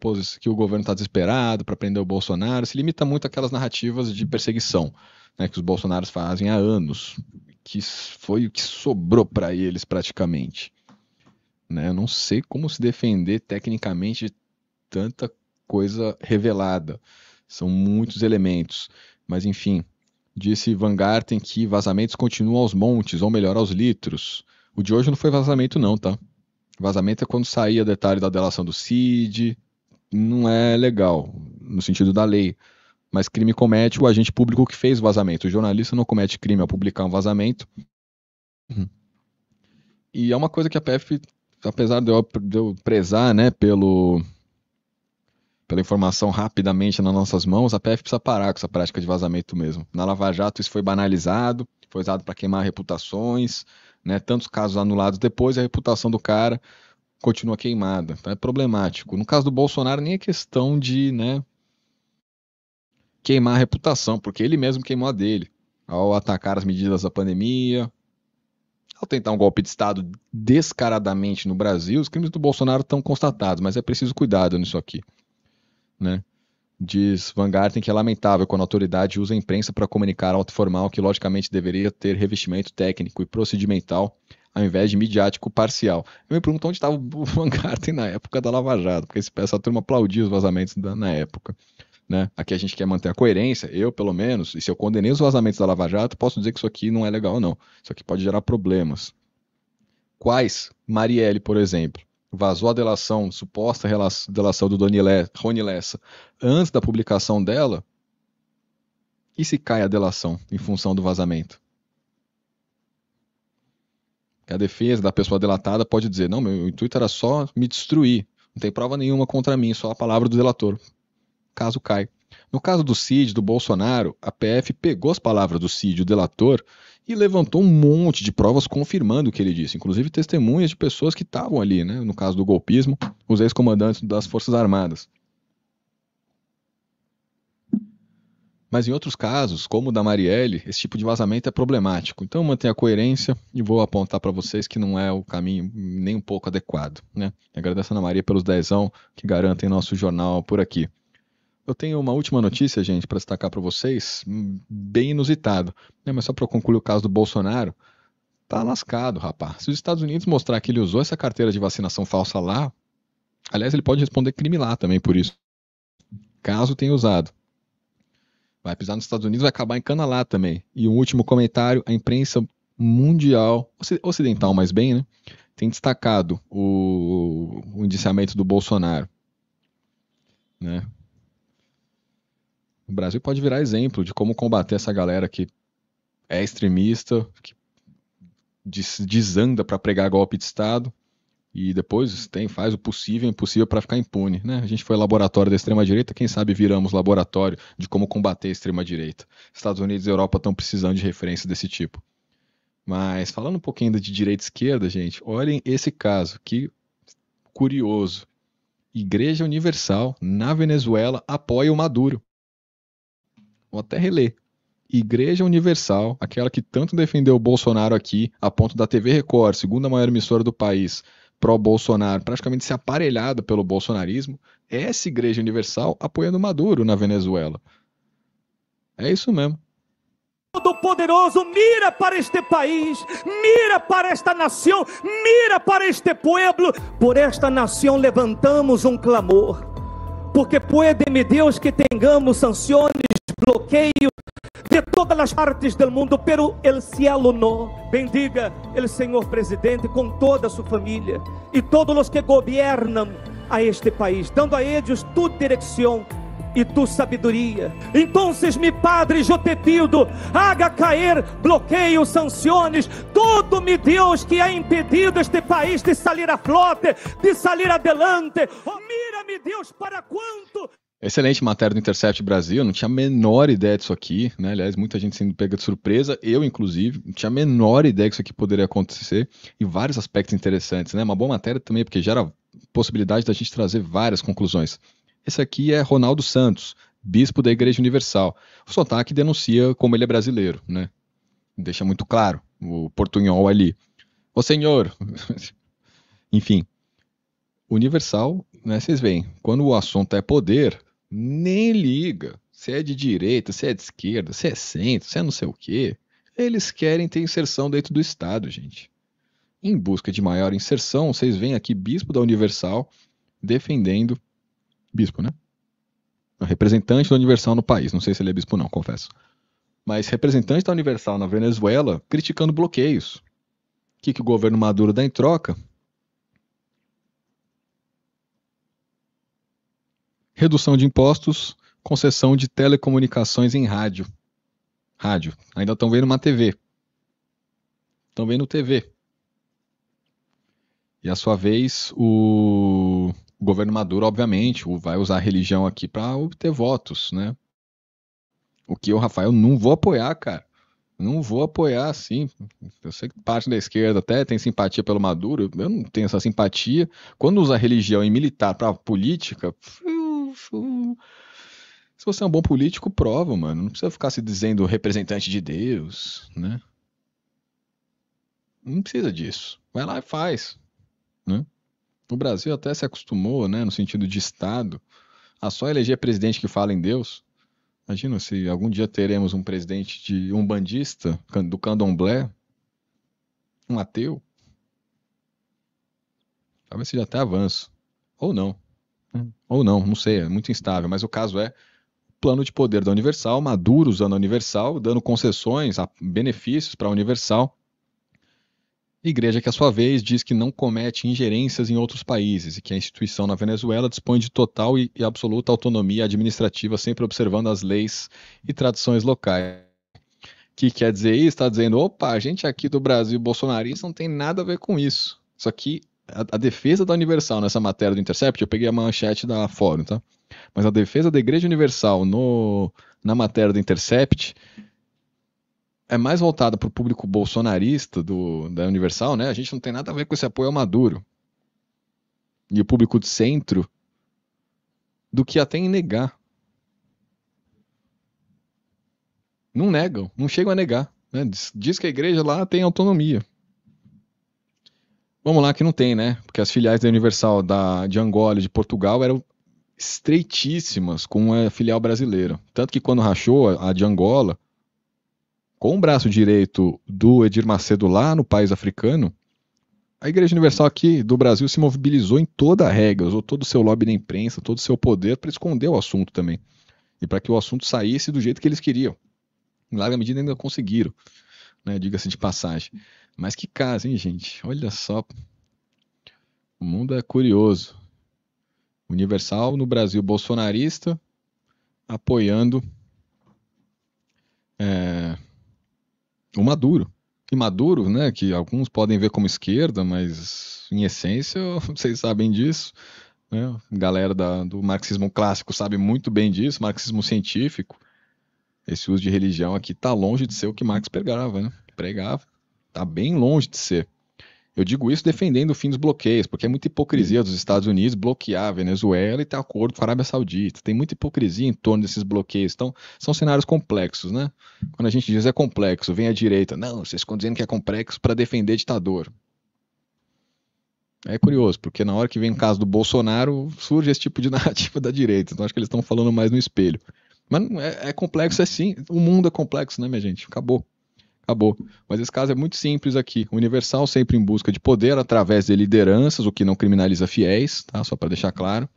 que o governo está desesperado para prender o Bolsonaro. Se limita muito àquelas narrativas de perseguição né, que os bolsonaros fazem há anos, que foi o que sobrou para eles praticamente. Né? Eu não sei como se defender tecnicamente de tanta coisa revelada. São muitos elementos. Mas, enfim, disse Van Garten que vazamentos continuam aos montes, ou melhor, aos litros. O de hoje não foi vazamento, não, tá? Vazamento é quando saía detalhe da delação do CID. Não é legal, no sentido da lei. Mas crime comete o agente público que fez o vazamento. O jornalista não comete crime ao publicar um vazamento. Uhum. E é uma coisa que a PF, apesar de eu, de eu prezar né, pelo, pela informação rapidamente nas nossas mãos, a PF precisa parar com essa prática de vazamento mesmo. Na Lava Jato isso foi banalizado, foi usado para queimar reputações, né, tantos casos anulados depois, a reputação do cara continua queimada. Então é problemático. No caso do Bolsonaro, nem é questão de, né, queimar a reputação, porque ele mesmo queimou a dele ao atacar as medidas da pandemia, ao tentar um golpe de Estado descaradamente no Brasil. Os crimes do Bolsonaro estão constatados, mas é preciso cuidado nisso aqui. Né? Diz Van Garten que é lamentável quando a autoridade usa a imprensa para comunicar alto formal que, logicamente, deveria ter revestimento técnico e procedimental ao invés de midiático parcial. Eu me pergunto onde estava o Van Garten na época da Lava Jato, porque essa turma aplaudia os vazamentos da, na época. Né? Aqui a gente quer manter a coerência, eu pelo menos, e se eu condenei os vazamentos da Lava Jato, posso dizer que isso aqui não é legal, não. Isso aqui pode gerar problemas. Quais? Marielle, por exemplo, vazou a delação, suposta delação do Doni Rony Lessa, antes da publicação dela, e se cai a delação em função do vazamento? A defesa da pessoa delatada pode dizer: não, meu intuito era só me destruir, não tem prova nenhuma contra mim, só a palavra do delator caso cai. No caso do Cid, do Bolsonaro, a PF pegou as palavras do Cid, o delator, e levantou um monte de provas confirmando o que ele disse, inclusive testemunhas de pessoas que estavam ali, né? no caso do golpismo, os ex-comandantes das Forças Armadas. Mas em outros casos, como o da Marielle, esse tipo de vazamento é problemático. Então mantenha a coerência e vou apontar para vocês que não é o caminho nem um pouco adequado. Né? Agradeço a Ana Maria pelos dezão que garantem nosso jornal por aqui. Eu tenho uma última notícia, gente, para destacar para vocês, hum, bem inusitado. Né? Mas só para concluir o caso do Bolsonaro, tá lascado, rapaz. Se os Estados Unidos mostrar que ele usou essa carteira de vacinação falsa lá, aliás, ele pode responder crime lá também por isso. Caso tenha usado. Vai pisar nos Estados Unidos, vai acabar em cana lá também. E um último comentário, a imprensa mundial, ocidental mais bem, né? Tem destacado o, o indiciamento do Bolsonaro. Né? O Brasil pode virar exemplo de como combater essa galera que é extremista, que desanda para pregar golpe de Estado e depois tem, faz o possível e impossível para ficar impune. Né? A gente foi laboratório da extrema-direita, quem sabe viramos laboratório de como combater a extrema-direita. Estados Unidos e Europa estão precisando de referência desse tipo. Mas falando um pouquinho ainda de direita e esquerda, gente, olhem esse caso, que curioso. Igreja Universal na Venezuela apoia o Maduro. Vou até reler. Igreja Universal, aquela que tanto defendeu o Bolsonaro aqui, a ponto da TV Record, segunda maior emissora do país, pró-Bolsonaro, praticamente se aparelhada pelo bolsonarismo, é essa Igreja Universal apoiando Maduro na Venezuela. É isso mesmo. Todo-Poderoso mira para este país, mira para esta nação, mira para este pueblo. Por esta nação levantamos um clamor porque pode-me Deus que tengamos sanções, bloqueio de todas as partes do mundo, pero el cielo não. Bendiga o Senhor presidente com toda a sua família e todos os que governam a este país, dando a eles toda direção e tu sabedoria. Então, me Padre, eu te pido, haga cair bloqueios, sanções, tudo, me Deus, que é impedido este país de salir a flote, de salir adelante. Oh, mira-me, Deus, para quanto. Excelente matéria do Intercept Brasil, não tinha a menor ideia disso aqui, né? Aliás, muita gente sendo pega de surpresa, eu inclusive, não tinha a menor ideia que isso aqui poderia acontecer, e vários aspectos interessantes, né? Uma boa matéria também, porque gera possibilidade da gente trazer várias conclusões. Esse aqui é Ronaldo Santos, bispo da Igreja Universal. O sotaque denuncia como ele é brasileiro, né? Deixa muito claro o portunhol ali. Ô senhor! Enfim, universal, né? Vocês veem, quando o assunto é poder, nem liga. Se é de direita, se é de esquerda, se é centro, se é não sei o quê. Eles querem ter inserção dentro do Estado, gente. Em busca de maior inserção, vocês veem aqui bispo da Universal defendendo bispo, né? É representante da Universal no país. Não sei se ele é bispo não, confesso. Mas representante da Universal na Venezuela criticando bloqueios. O que, que o governo Maduro dá em troca? Redução de impostos, concessão de telecomunicações em rádio. Rádio. Ainda estão vendo uma TV. Estão vendo TV. E a sua vez, o o governo Maduro, obviamente, vai usar a religião aqui para obter votos, né? O que eu, Rafael, não vou apoiar, cara. Não vou apoiar, sim. Eu sei que parte da esquerda até tem simpatia pelo Maduro. Eu não tenho essa simpatia. Quando usa religião e militar para política, se você é um bom político, prova, mano. Não precisa ficar se dizendo representante de Deus, né? Não precisa disso. Vai lá e faz, né? O Brasil até se acostumou, né, no sentido de Estado, a só eleger presidente que fala em Deus. Imagina se algum dia teremos um presidente de um bandista do candomblé, um ateu. Talvez seja até avanço. Ou não. Hum. Ou não, não sei, é muito instável. Mas o caso é plano de poder da Universal, Maduro usando a Universal, dando concessões, benefícios para a Universal. Igreja que, à sua vez, diz que não comete ingerências em outros países e que a instituição na Venezuela dispõe de total e absoluta autonomia administrativa, sempre observando as leis e tradições locais. O que quer dizer isso? Está dizendo, opa, a gente aqui do Brasil bolsonarista não tem nada a ver com isso. Isso aqui, a, a defesa da Universal nessa matéria do Intercept, eu peguei a manchete da Fórum, tá? Mas a defesa da Igreja Universal no, na matéria do Intercept é mais voltada para o público bolsonarista do, da Universal, né? A gente não tem nada a ver com esse apoio ao Maduro. E o público de centro do que até em negar. Não negam, não chegam a negar. Né? Diz, diz que a igreja lá tem autonomia. Vamos lá, que não tem, né? Porque as filiais da Universal da, de Angola e de Portugal eram estreitíssimas com a filial brasileira. Tanto que quando rachou a de Angola, com o braço direito do Edir Macedo lá no país africano, a Igreja Universal aqui do Brasil se mobilizou em toda a regra, usou todo o seu lobby na imprensa, todo o seu poder para esconder o assunto também. E para que o assunto saísse do jeito que eles queriam. Em larga medida ainda conseguiram, né? diga-se de passagem. Mas que caso, hein, gente? Olha só. O mundo é curioso. Universal no Brasil bolsonarista apoiando é, o Maduro. E Maduro, né, que alguns podem ver como esquerda, mas em essência, vocês sabem disso, né? galera da, do marxismo clássico sabe muito bem disso, marxismo científico, esse uso de religião aqui está longe de ser o que Marx pregava, né? Pregava, está bem longe de ser. Eu digo isso defendendo o fim dos bloqueios, porque é muita hipocrisia dos Estados Unidos bloquear a Venezuela e ter acordo com a Arábia Saudita. Tem muita hipocrisia em torno desses bloqueios. Então, são cenários complexos, né? Quando a gente diz é complexo, vem a direita. Não, vocês estão dizendo que é complexo para defender ditador. É curioso, porque na hora que vem o caso do Bolsonaro, surge esse tipo de narrativa da direita. Então, acho que eles estão falando mais no espelho. Mas é, é complexo, é sim. O mundo é complexo, né, minha gente? Acabou acabou. Mas esse caso é muito simples aqui. Universal sempre em busca de poder através de lideranças, o que não criminaliza fiéis, tá? Só para deixar claro.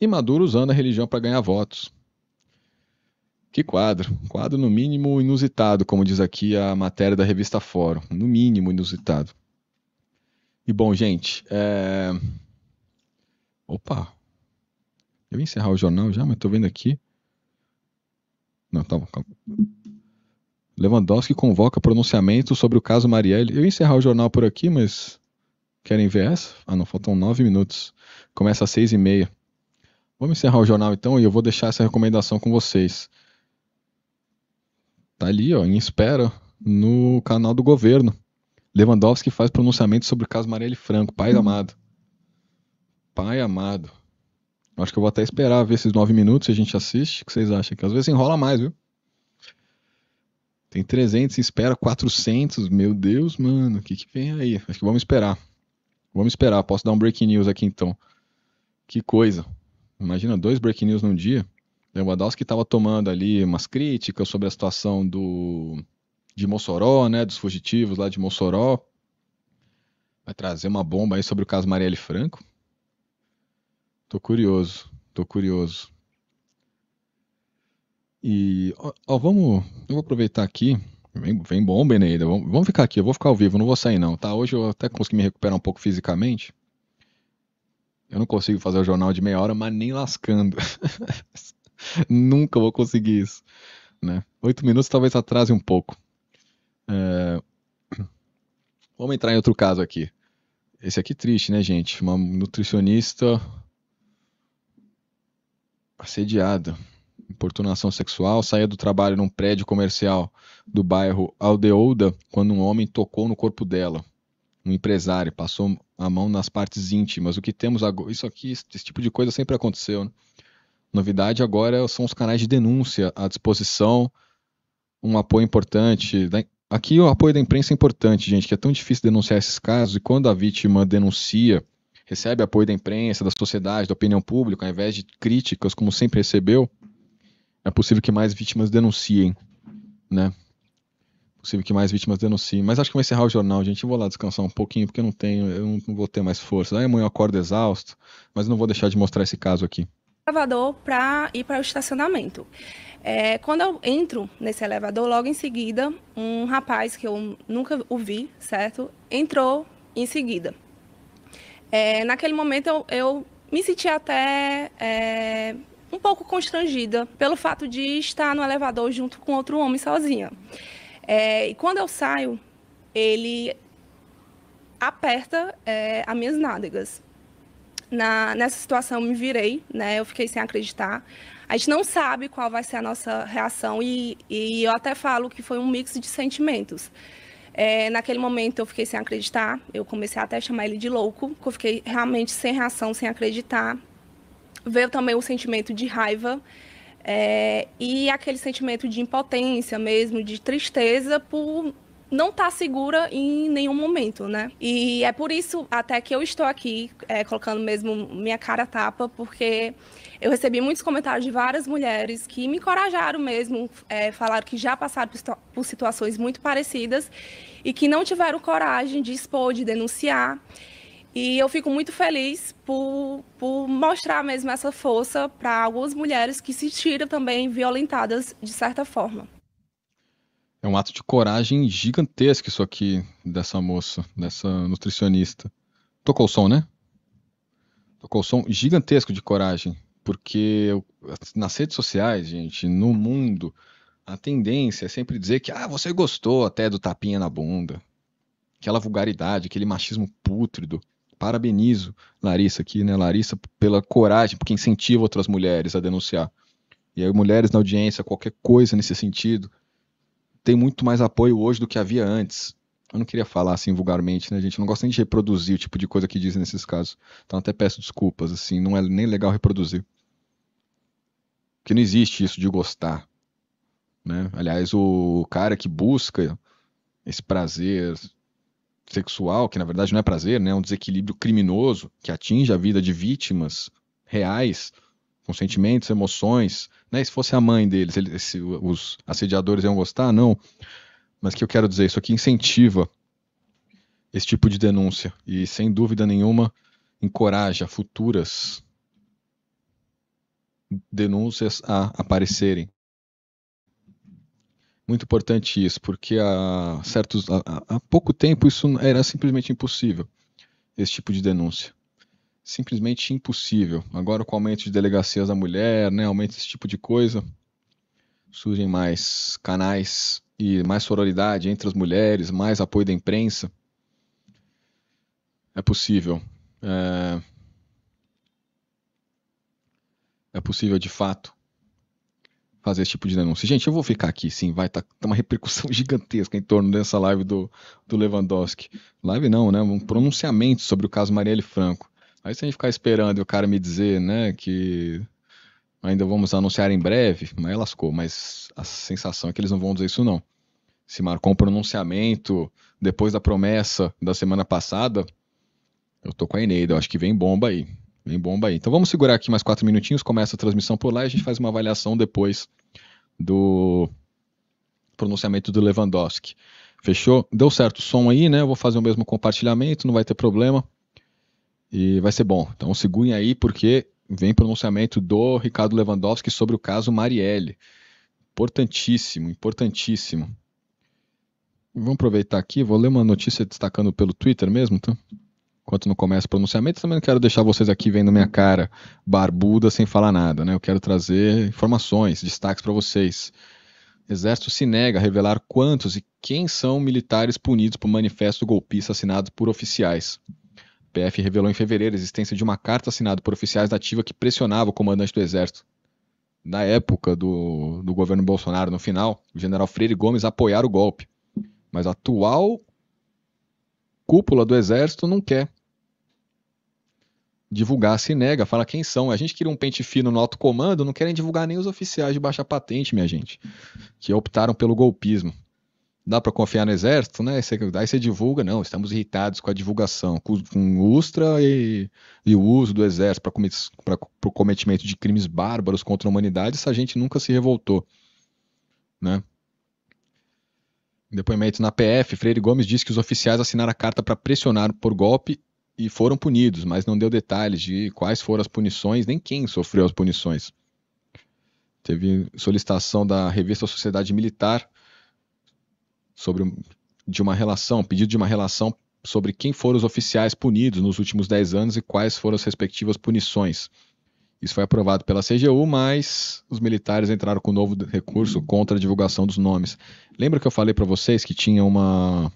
E Maduro usando a religião para ganhar votos. Que quadro. Quadro, no mínimo, inusitado, como diz aqui a matéria da revista Fórum. No mínimo, inusitado. E bom, gente. É... Opa! Eu ia encerrar o jornal já, mas estou vendo aqui. Não, tá bom, calma. Lewandowski convoca pronunciamento sobre o caso Marielle. Eu ia encerrar o jornal por aqui, mas querem ver essa? Ah, não, faltam nove minutos. Começa às seis e meia. Vamos encerrar o jornal então e eu vou deixar essa recomendação com vocês. Tá ali, ó, em espera no canal do governo. Lewandowski faz pronunciamento sobre o caso Marielle Franco, pai amado. Pai amado. Acho que eu vou até esperar ver esses nove minutos e a gente assiste. O que vocês acham? Que às vezes enrola mais, viu? Tem 300, espera 400. Meu Deus, mano, o que, que vem aí? Acho que vamos esperar. Vamos esperar. Posso dar um break news aqui então. Que coisa. Imagina dois break news num dia. que estava tomando ali umas críticas sobre a situação do de Mossoró, né, dos fugitivos lá de Mossoró. Vai trazer uma bomba aí sobre o caso Marielle Franco? Tô curioso, tô curioso. E ó, ó, vamos. Eu vou aproveitar aqui. Vem, vem bom, Beneida. Vamos, vamos ficar aqui, eu vou ficar ao vivo, não vou sair não, tá? Hoje eu até consegui me recuperar um pouco fisicamente. Eu não consigo fazer o jornal de meia hora, mas nem lascando. Nunca vou conseguir isso. Né? Oito minutos talvez atrase um pouco. É... Vamos entrar em outro caso aqui. Esse aqui é triste, né, gente? Uma nutricionista assediada importunação sexual, saía do trabalho num prédio comercial do bairro Aldeouda quando um homem tocou no corpo dela. Um empresário passou a mão nas partes íntimas. O que temos agora. Isso aqui, esse tipo de coisa sempre aconteceu. Né? Novidade agora são os canais de denúncia à disposição, um apoio importante. Da... Né? Aqui o apoio da imprensa é importante, gente, que é tão difícil denunciar esses casos, e quando a vítima denuncia, recebe apoio da imprensa, da sociedade, da opinião pública, ao invés de críticas, como sempre recebeu, é possível que mais vítimas denunciem, né? É possível que mais vítimas denunciem. Mas acho que vou encerrar o jornal, gente. vou lá descansar um pouquinho, porque eu não tenho, eu não vou ter mais força. Aí amanhã eu acordo exausto, mas não vou deixar de mostrar esse caso aqui. Elevador para ir para o estacionamento. É, quando eu entro nesse elevador, logo em seguida, um rapaz que eu nunca o vi, certo? Entrou em seguida. É, naquele momento eu, eu me senti até é, um pouco constrangida pelo fato de estar no elevador junto com outro homem sozinha. É, e quando eu saio, ele aperta é, as minhas nádegas. Na, nessa situação, eu me virei, né? Eu fiquei sem acreditar. A gente não sabe qual vai ser a nossa reação e, e eu até falo que foi um mix de sentimentos. É, naquele momento eu fiquei sem acreditar, eu comecei até a chamar ele de louco, eu fiquei realmente sem reação, sem acreditar veio também o sentimento de raiva é, e aquele sentimento de impotência mesmo, de tristeza por não estar tá segura em nenhum momento, né? E é por isso até que eu estou aqui é, colocando mesmo minha cara tapa, porque eu recebi muitos comentários de várias mulheres que me encorajaram mesmo, é, falaram que já passaram por situações muito parecidas e que não tiveram coragem de expor, de denunciar. E eu fico muito feliz por, por mostrar mesmo essa força para algumas mulheres que se tiram também violentadas de certa forma. É um ato de coragem gigantesco isso aqui dessa moça, dessa nutricionista. Tocou o som, né? Tocou o som gigantesco de coragem, porque nas redes sociais, gente, no mundo, a tendência é sempre dizer que ah, você gostou até do tapinha na bunda, aquela vulgaridade, aquele machismo pútrido parabenizo Larissa aqui, né, Larissa, pela coragem, porque incentiva outras mulheres a denunciar. E aí, mulheres na audiência, qualquer coisa nesse sentido, tem muito mais apoio hoje do que havia antes. Eu não queria falar assim vulgarmente, né, gente? Eu não gosto nem de reproduzir o tipo de coisa que dizem nesses casos. Então até peço desculpas, assim, não é nem legal reproduzir. Porque não existe isso de gostar. Né? Aliás, o cara que busca esse prazer sexual, que na verdade não é prazer, né? É um desequilíbrio criminoso que atinge a vida de vítimas reais, com sentimentos, emoções. Né? E se fosse a mãe deles, ele, se, os assediadores iam gostar? Não. Mas que eu quero dizer, isso aqui incentiva esse tipo de denúncia e, sem dúvida nenhuma, encoraja futuras denúncias a aparecerem muito importante isso, porque há, certos, há, há pouco tempo isso era simplesmente impossível, esse tipo de denúncia. Simplesmente impossível. Agora, com o aumento de delegacias da mulher, né, aumento desse tipo de coisa, surgem mais canais e mais sororidade entre as mulheres, mais apoio da imprensa. É possível. É, é possível de fato fazer esse tipo de denúncia. Gente, eu vou ficar aqui, sim, vai estar tá, tá uma repercussão gigantesca em torno dessa live do, do Lewandowski. Live não, né? Um pronunciamento sobre o caso Marielle Franco. Aí se a gente ficar esperando o cara me dizer, né, que ainda vamos anunciar em breve, aí lascou, mas a sensação é que eles não vão dizer isso não. Se marcou um pronunciamento depois da promessa da semana passada, eu tô com a Eneida, eu acho que vem bomba aí. Vem bomba aí. Então vamos segurar aqui mais quatro minutinhos, começa a transmissão por lá e a gente faz uma avaliação depois do pronunciamento do Lewandowski. Fechou? Deu certo o som aí, né? Eu vou fazer o mesmo compartilhamento, não vai ter problema. E vai ser bom. Então segurem aí, porque vem pronunciamento do Ricardo Lewandowski sobre o caso Marielle. Importantíssimo, importantíssimo. Vamos aproveitar aqui, vou ler uma notícia destacando pelo Twitter mesmo, tá? Então enquanto não começa o pronunciamento, também não quero deixar vocês aqui vendo minha cara barbuda sem falar nada, né? Eu quero trazer informações, destaques para vocês. O Exército se nega a revelar quantos e quem são militares punidos por manifesto golpista assinado por oficiais. O PF revelou em fevereiro a existência de uma carta assinada por oficiais da ativa que pressionava o comandante do Exército. Na época do, do governo Bolsonaro, no final, o general Freire Gomes apoiar o golpe. Mas a atual cúpula do Exército não quer divulgar se nega, fala quem são. A gente queria um pente fino no alto comando, não querem divulgar nem os oficiais de baixa patente, minha gente, que optaram pelo golpismo. Dá para confiar no exército, né? Aí você divulga, não, estamos irritados com a divulgação, com, com o Ustra e, e, o uso do exército para o cometimento de crimes bárbaros contra a humanidade, essa gente nunca se revoltou, né? Depoimento na PF, Freire Gomes disse que os oficiais assinaram a carta para pressionar por golpe e foram punidos, mas não deu detalhes de quais foram as punições, nem quem sofreu as punições. Teve solicitação da revista Sociedade Militar sobre de uma relação, pedido de uma relação sobre quem foram os oficiais punidos nos últimos 10 anos e quais foram as respectivas punições. Isso foi aprovado pela CGU, mas os militares entraram com um novo recurso contra a divulgação dos nomes. Lembra que eu falei para vocês que tinha uma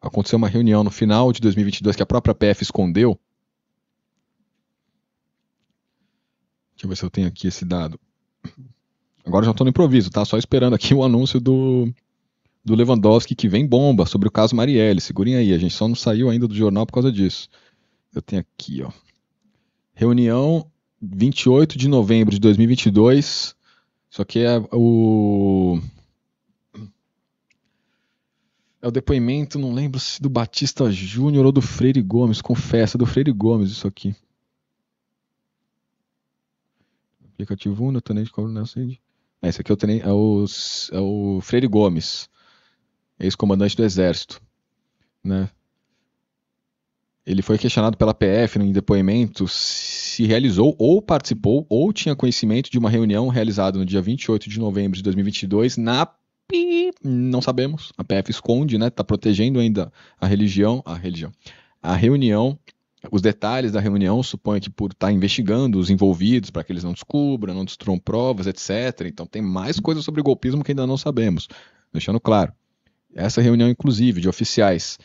aconteceu uma reunião no final de 2022 que a própria PF escondeu. Deixa eu ver se eu tenho aqui esse dado. Agora já estou no improviso, tá? Só esperando aqui o anúncio do, do Lewandowski que vem bomba sobre o caso Marielle. Segurem aí, a gente só não saiu ainda do jornal por causa disso. Eu tenho aqui, ó. Reunião 28 de novembro de 2022. Só que é o é o depoimento, não lembro se do Batista Júnior ou do Freire Gomes. Confessa é do Freire Gomes isso aqui. Aplicativo 1, Tenente coronel Nascente. Né, é, esse aqui é o, tenente, é o, é o Freire Gomes, ex-comandante do Exército. Né? Ele foi questionado pela PF em depoimento se realizou ou participou ou tinha conhecimento de uma reunião realizada no dia 28 de novembro de 2022 na Pi, não sabemos. A PF esconde, né? Tá protegendo ainda a religião, a religião, a reunião. Os detalhes da reunião supõe que por estar tá investigando os envolvidos para que eles não descubram, não destruam provas, etc. Então tem mais coisas sobre o golpismo que ainda não sabemos. Deixando claro. Essa reunião, inclusive, de oficiais,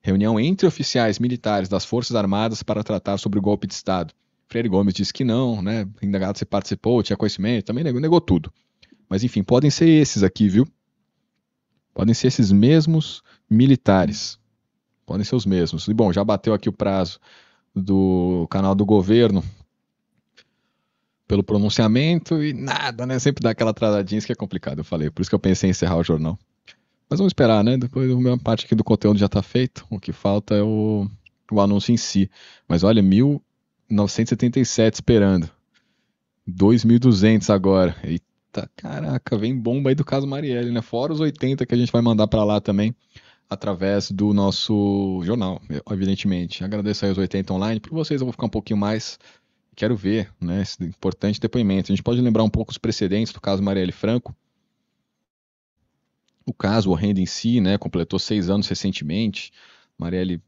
reunião entre oficiais militares das Forças Armadas para tratar sobre o golpe de Estado. Freire Gomes disse que não, né? Indagado se participou, tinha conhecimento, também negou, negou tudo. Mas enfim, podem ser esses aqui, viu? Podem ser esses mesmos militares. Podem ser os mesmos. E bom, já bateu aqui o prazo do canal do governo pelo pronunciamento e nada, né? Sempre dá aquela atrasadinha, isso que é complicado, eu falei. Por isso que eu pensei em encerrar o jornal. Mas vamos esperar, né? Depois a minha parte aqui do conteúdo já está feito. O que falta é o, o anúncio em si. Mas olha, 1977 esperando. 2.200 agora. Eita caraca, vem bomba aí do caso Marielle, né? Fora os 80 que a gente vai mandar para lá também, através do nosso jornal, evidentemente. Agradeço aí os 80 online. Por vocês eu vou ficar um pouquinho mais. Quero ver, né, esse importante depoimento. A gente pode lembrar um pouco os precedentes do caso Marielle Franco. O caso, o renda em si, né, completou seis anos recentemente. Marielle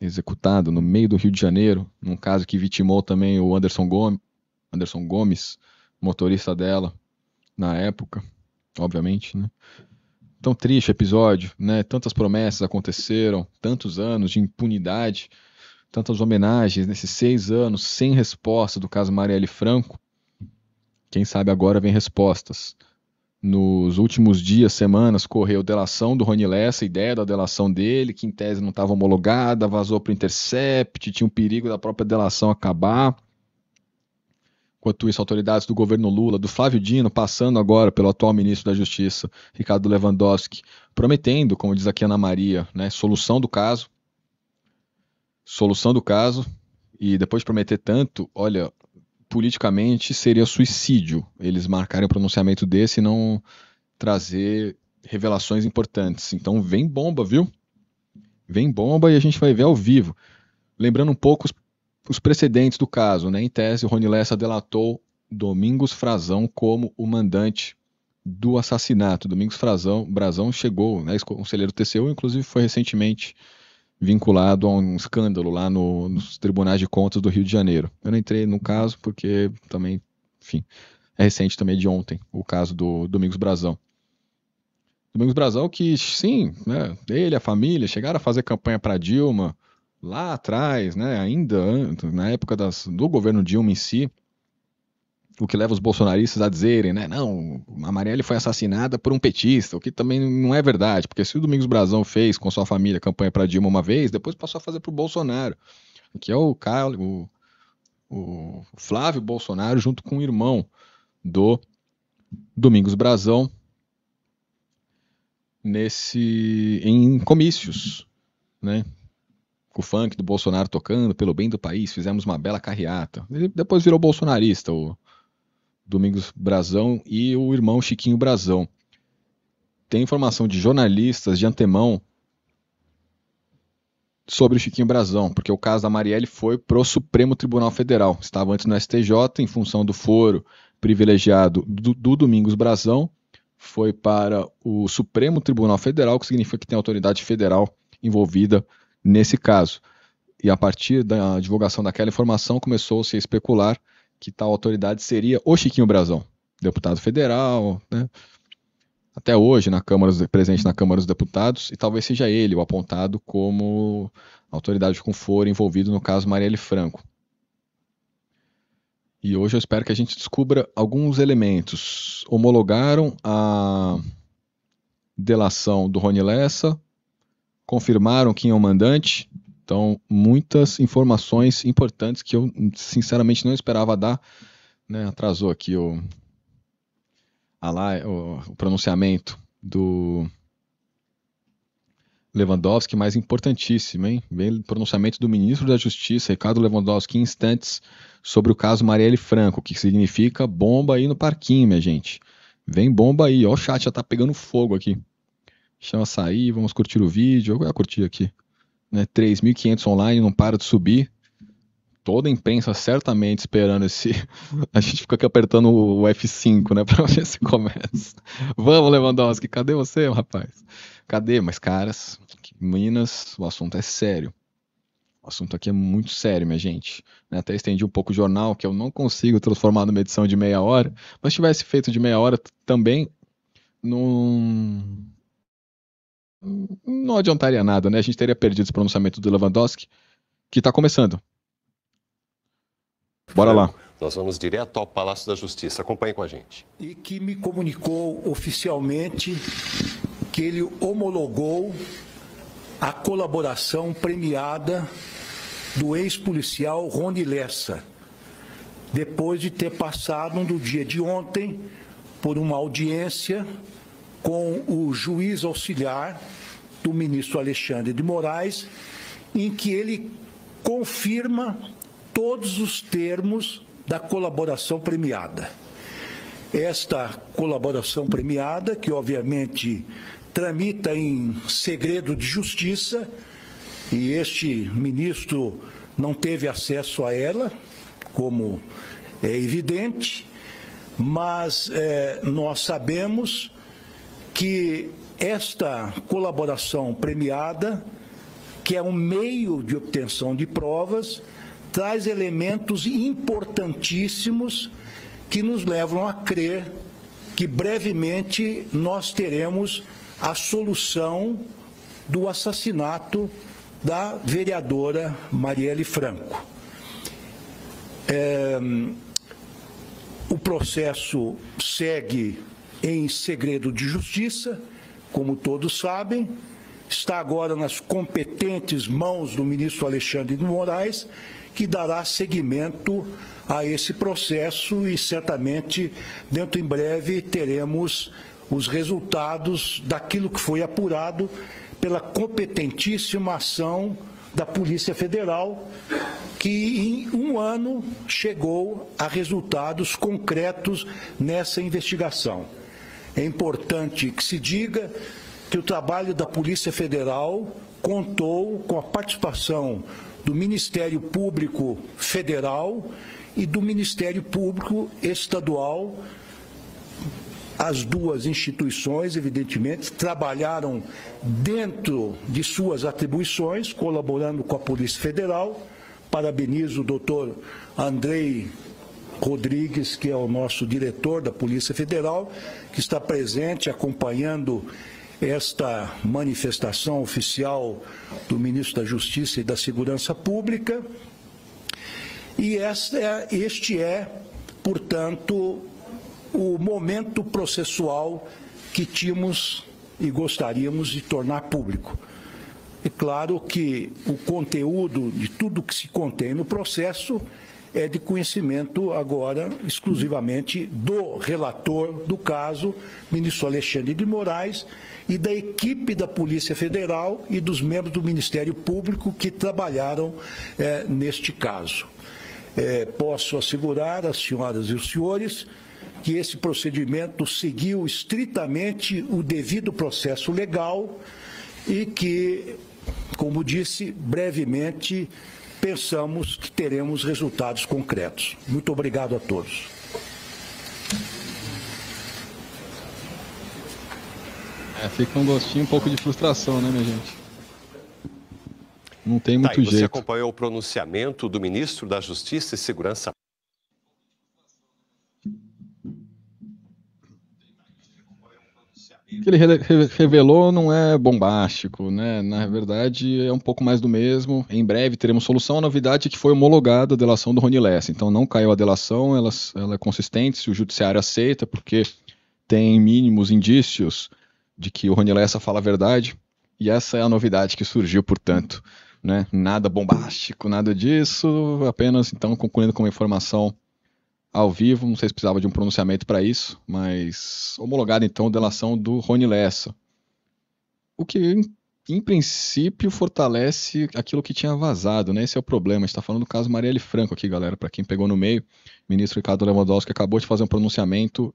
executado no meio do Rio de Janeiro, num caso que vitimou também o Anderson Gomes, Anderson Gomes motorista dela na época, obviamente, né? Tão triste episódio, né? Tantas promessas aconteceram, tantos anos de impunidade, tantas homenagens nesses seis anos sem resposta do caso Marielle Franco. Quem sabe agora vem respostas. Nos últimos dias, semanas, correu delação do Rony Lessa, ideia da delação dele, que em tese não estava homologada, vazou para o Intercept, tinha um perigo da própria delação acabar quanto isso, autoridades do governo Lula, do Flávio Dino, passando agora pelo atual ministro da Justiça, Ricardo Lewandowski, prometendo, como diz aqui Ana Maria, né, solução do caso. Solução do caso. E depois de prometer tanto, olha, politicamente seria suicídio eles marcarem um pronunciamento desse e não trazer revelações importantes. Então vem bomba, viu? Vem bomba e a gente vai ver ao vivo. Lembrando um pouco os os precedentes do caso. Né? Em tese, Rony Lessa delatou Domingos Frazão como o mandante do assassinato. Domingos Frazão, Brazão chegou, né, ex-conselheiro TCU, inclusive foi recentemente vinculado a um escândalo lá no, nos tribunais de contas do Rio de Janeiro. Eu não entrei no caso porque também, enfim, é recente também é de ontem, o caso do Domingos Brazão. Domingos Brazão que, sim, né, ele, a família, chegaram a fazer campanha para Dilma, lá atrás, né, ainda na época das, do governo Dilma em si, o que leva os bolsonaristas a dizerem, né, não, a Marielle foi assassinada por um petista, o que também não é verdade, porque se o Domingos Brazão fez com sua família campanha para Dilma uma vez, depois passou a fazer para o Bolsonaro, que é o, Carlos, o, o Flávio Bolsonaro junto com o irmão do Domingos Brazão nesse em comícios, né? o funk do Bolsonaro tocando pelo bem do país, fizemos uma bela carreata. depois virou bolsonarista, o Domingos Brazão e o irmão Chiquinho Brazão. Tem informação de jornalistas de antemão sobre o Chiquinho Brazão, porque o caso da Marielle foi pro Supremo Tribunal Federal. Estava antes no STJ em função do foro privilegiado do, do Domingos Brazão, foi para o Supremo Tribunal Federal, que significa que tem autoridade federal envolvida nesse caso. E a partir da divulgação daquela informação, começou-se a especular que tal autoridade seria o Chiquinho Brazão, deputado federal, né? até hoje na Câmara presente na Câmara dos Deputados, e talvez seja ele o apontado como autoridade com foro envolvido no caso Marielle Franco. E hoje eu espero que a gente descubra alguns elementos. Homologaram a delação do Rony Lessa, confirmaram quem é o mandante. Então, muitas informações importantes que eu sinceramente não esperava dar. Né? Atrasou aqui o, a o, o pronunciamento do Lewandowski, mas importantíssimo, hein? Vem pronunciamento do ministro da Justiça, Ricardo Lewandowski, em instantes, sobre o caso Marielle Franco, que significa bomba aí no parquinho, minha gente. Vem bomba aí, ó, o chat já tá pegando fogo aqui chama sair, vamos curtir o vídeo. Eu vou curtir aqui. Né, 3.500 online, não para de subir. Toda a imprensa certamente esperando esse. A gente fica aqui apertando o F5, né? Pra ver se começa. Vamos, Lewandowski, cadê você, rapaz? Cadê? Mas, caras, Minas, o assunto é sério. O assunto aqui é muito sério, minha gente. Né, até estendi um pouco o jornal, que eu não consigo transformar numa edição de meia hora, mas tivesse feito de meia hora também, num não adiantaria nada, né? A gente teria perdido esse pronunciamento do Lewandowski, que está começando. Bora lá. Nós vamos direto ao Palácio da Justiça. Acompanhe com a gente. E que me comunicou oficialmente que ele homologou a colaboração premiada do ex-policial Rony Lessa, depois de ter passado no dia de ontem por uma audiência com o juiz auxiliar do ministro Alexandre de Moraes, em que ele confirma todos os termos da colaboração premiada. Esta colaboração premiada, que obviamente tramita em segredo de justiça, e este ministro não teve acesso a ela, como é evidente, mas é, nós sabemos que esta colaboração premiada, que é um meio de obtenção de provas, traz elementos importantíssimos que nos levam a crer que brevemente nós teremos a solução do assassinato da vereadora Marielle Franco. É, o processo segue em segredo de justiça, como todos sabem, está agora nas competentes mãos do ministro Alexandre de Moraes, que dará seguimento a esse processo e certamente dentro em breve teremos os resultados daquilo que foi apurado pela competentíssima ação da Polícia Federal, que em um ano chegou a resultados concretos nessa investigação. É importante que se diga que o trabalho da Polícia Federal contou com a participação do Ministério Público Federal e do Ministério Público Estadual. As duas instituições, evidentemente, trabalharam dentro de suas atribuições, colaborando com a Polícia Federal. Parabenizo o doutor Andrei Rodrigues, que é o nosso diretor da Polícia Federal, que está presente acompanhando esta manifestação oficial do ministro da Justiça e da Segurança Pública. E esta, é, este é, portanto, o momento processual que tínhamos e gostaríamos de tornar público. É claro que o conteúdo de tudo que se contém no processo é de conhecimento agora exclusivamente do relator do caso, ministro Alexandre de Moraes, e da equipe da Polícia Federal e dos membros do Ministério Público que trabalharam é, neste caso. É, posso assegurar as senhoras e os senhores que esse procedimento seguiu estritamente o devido processo legal e que, como disse brevemente, pensamos que teremos resultados concretos. Muito obrigado a todos. É, fica um gostinho, um pouco de frustração, né, minha gente? Não tem tá, muito tá, jeito. Você acompanhou o pronunciamento do ministro da Justiça e Segurança que ele revelou não é bombástico, né? Na verdade, é um pouco mais do mesmo. Em breve teremos solução. A novidade é que foi homologada a delação do Rony Lessa. Então não caiu a delação, ela, ela é consistente, se o judiciário aceita, porque tem mínimos indícios de que o Rony Lessa fala a verdade. E essa é a novidade que surgiu, portanto. Né? Nada bombástico, nada disso, apenas então concluindo com uma informação ao vivo, não sei se precisava de um pronunciamento para isso, mas homologada então a delação do Rony Lessa. O que, em, em princípio, fortalece aquilo que tinha vazado, né? Esse é o problema. A gente está falando do caso Marielle Franco aqui, galera, para quem pegou no meio. O ministro Ricardo Lewandowski acabou de fazer um pronunciamento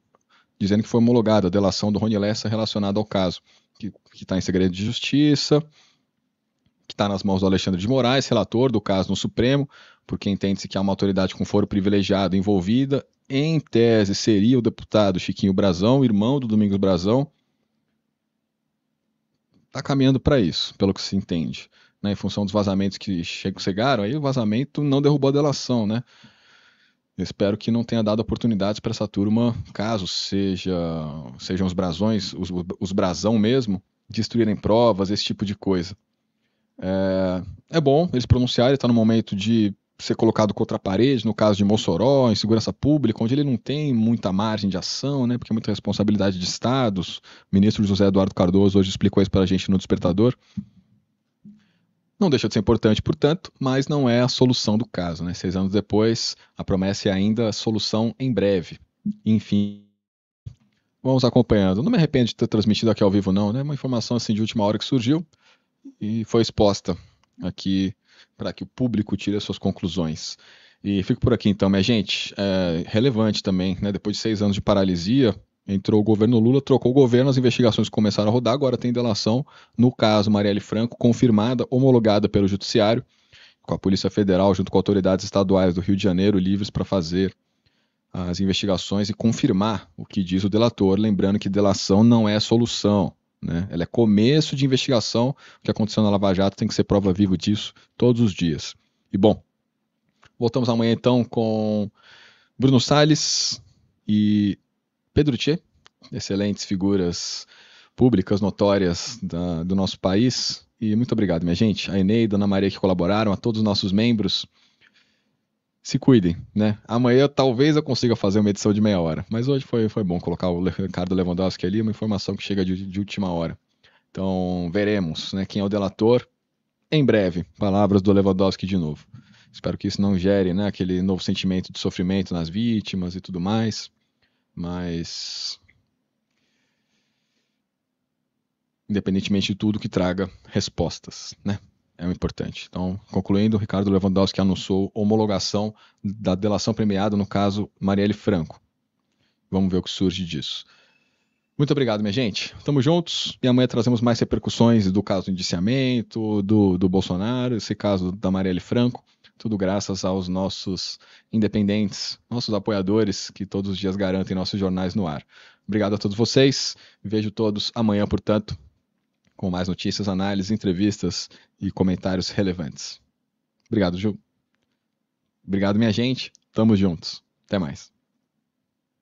dizendo que foi homologada a delação do Rony Lessa relacionada ao caso, que está em segredo de justiça, que está nas mãos do Alexandre de Moraes, relator do caso no Supremo porque entende-se que há uma autoridade com foro privilegiado envolvida. Em tese, seria o deputado Chiquinho Brazão, irmão do Domingos Brazão. Está caminhando para isso, pelo que se entende. Né? Em função dos vazamentos que chegaram, aí o vazamento não derrubou a delação, né? espero que não tenha dado oportunidades para essa turma, caso seja, sejam os brasões, os, os brasão mesmo, destruírem provas, esse tipo de coisa. É, é bom eles pronunciarem, está no momento de ser colocado contra a parede, no caso de Mossoró, em segurança pública, onde ele não tem muita margem de ação, né, porque é muita responsabilidade de estados. O ministro José Eduardo Cardoso hoje explicou isso para a gente no Despertador. Não deixa de ser importante, portanto, mas não é a solução do caso. Né? Seis anos depois, a promessa é ainda solução em breve. Enfim, vamos acompanhando. Não me arrependo de ter transmitido aqui ao vivo, não. É né? uma informação assim de última hora que surgiu e foi exposta aqui para que o público tire as suas conclusões. E fico por aqui então, minha gente. É relevante também, né? Depois de seis anos de paralisia, entrou o governo Lula, trocou o governo, as investigações começaram a rodar, agora tem delação no caso Marielle Franco, confirmada, homologada pelo Judiciário, com a Polícia Federal, junto com autoridades estaduais do Rio de Janeiro, livres para fazer as investigações e confirmar o que diz o delator, lembrando que delação não é solução. Né? Ela é começo de investigação. O que aconteceu na Lava Jato tem que ser prova viva disso todos os dias. E bom, voltamos amanhã então com Bruno Salles e Pedro Tchê, excelentes figuras públicas notórias da, do nosso país. E muito obrigado, minha gente, a Eneida, a Ana Maria que colaboraram, a todos os nossos membros se cuidem, né? Amanhã talvez eu consiga fazer uma edição de meia hora, mas hoje foi, foi bom colocar o Ricardo Lewandowski ali, uma informação que chega de, de última hora. Então veremos, né? Quem é o delator? Em breve, palavras do Lewandowski de novo. Espero que isso não gere, né? Aquele novo sentimento de sofrimento nas vítimas e tudo mais, mas independentemente de tudo que traga respostas, né? é importante. Então, concluindo, Ricardo Lewandowski anunciou homologação da delação premiada, no caso Marielle Franco. Vamos ver o que surge disso. Muito obrigado, minha gente. Tamo juntos e amanhã trazemos mais repercussões do caso do indiciamento, do, do Bolsonaro, esse caso da Marielle Franco. Tudo graças aos nossos independentes, nossos apoiadores que todos os dias garantem nossos jornais no ar. Obrigado a todos vocês. Vejo todos amanhã, portanto com mais notícias, análises, entrevistas e comentários relevantes. Obrigado, Ju. Obrigado, minha gente. Tamo juntos. Até mais.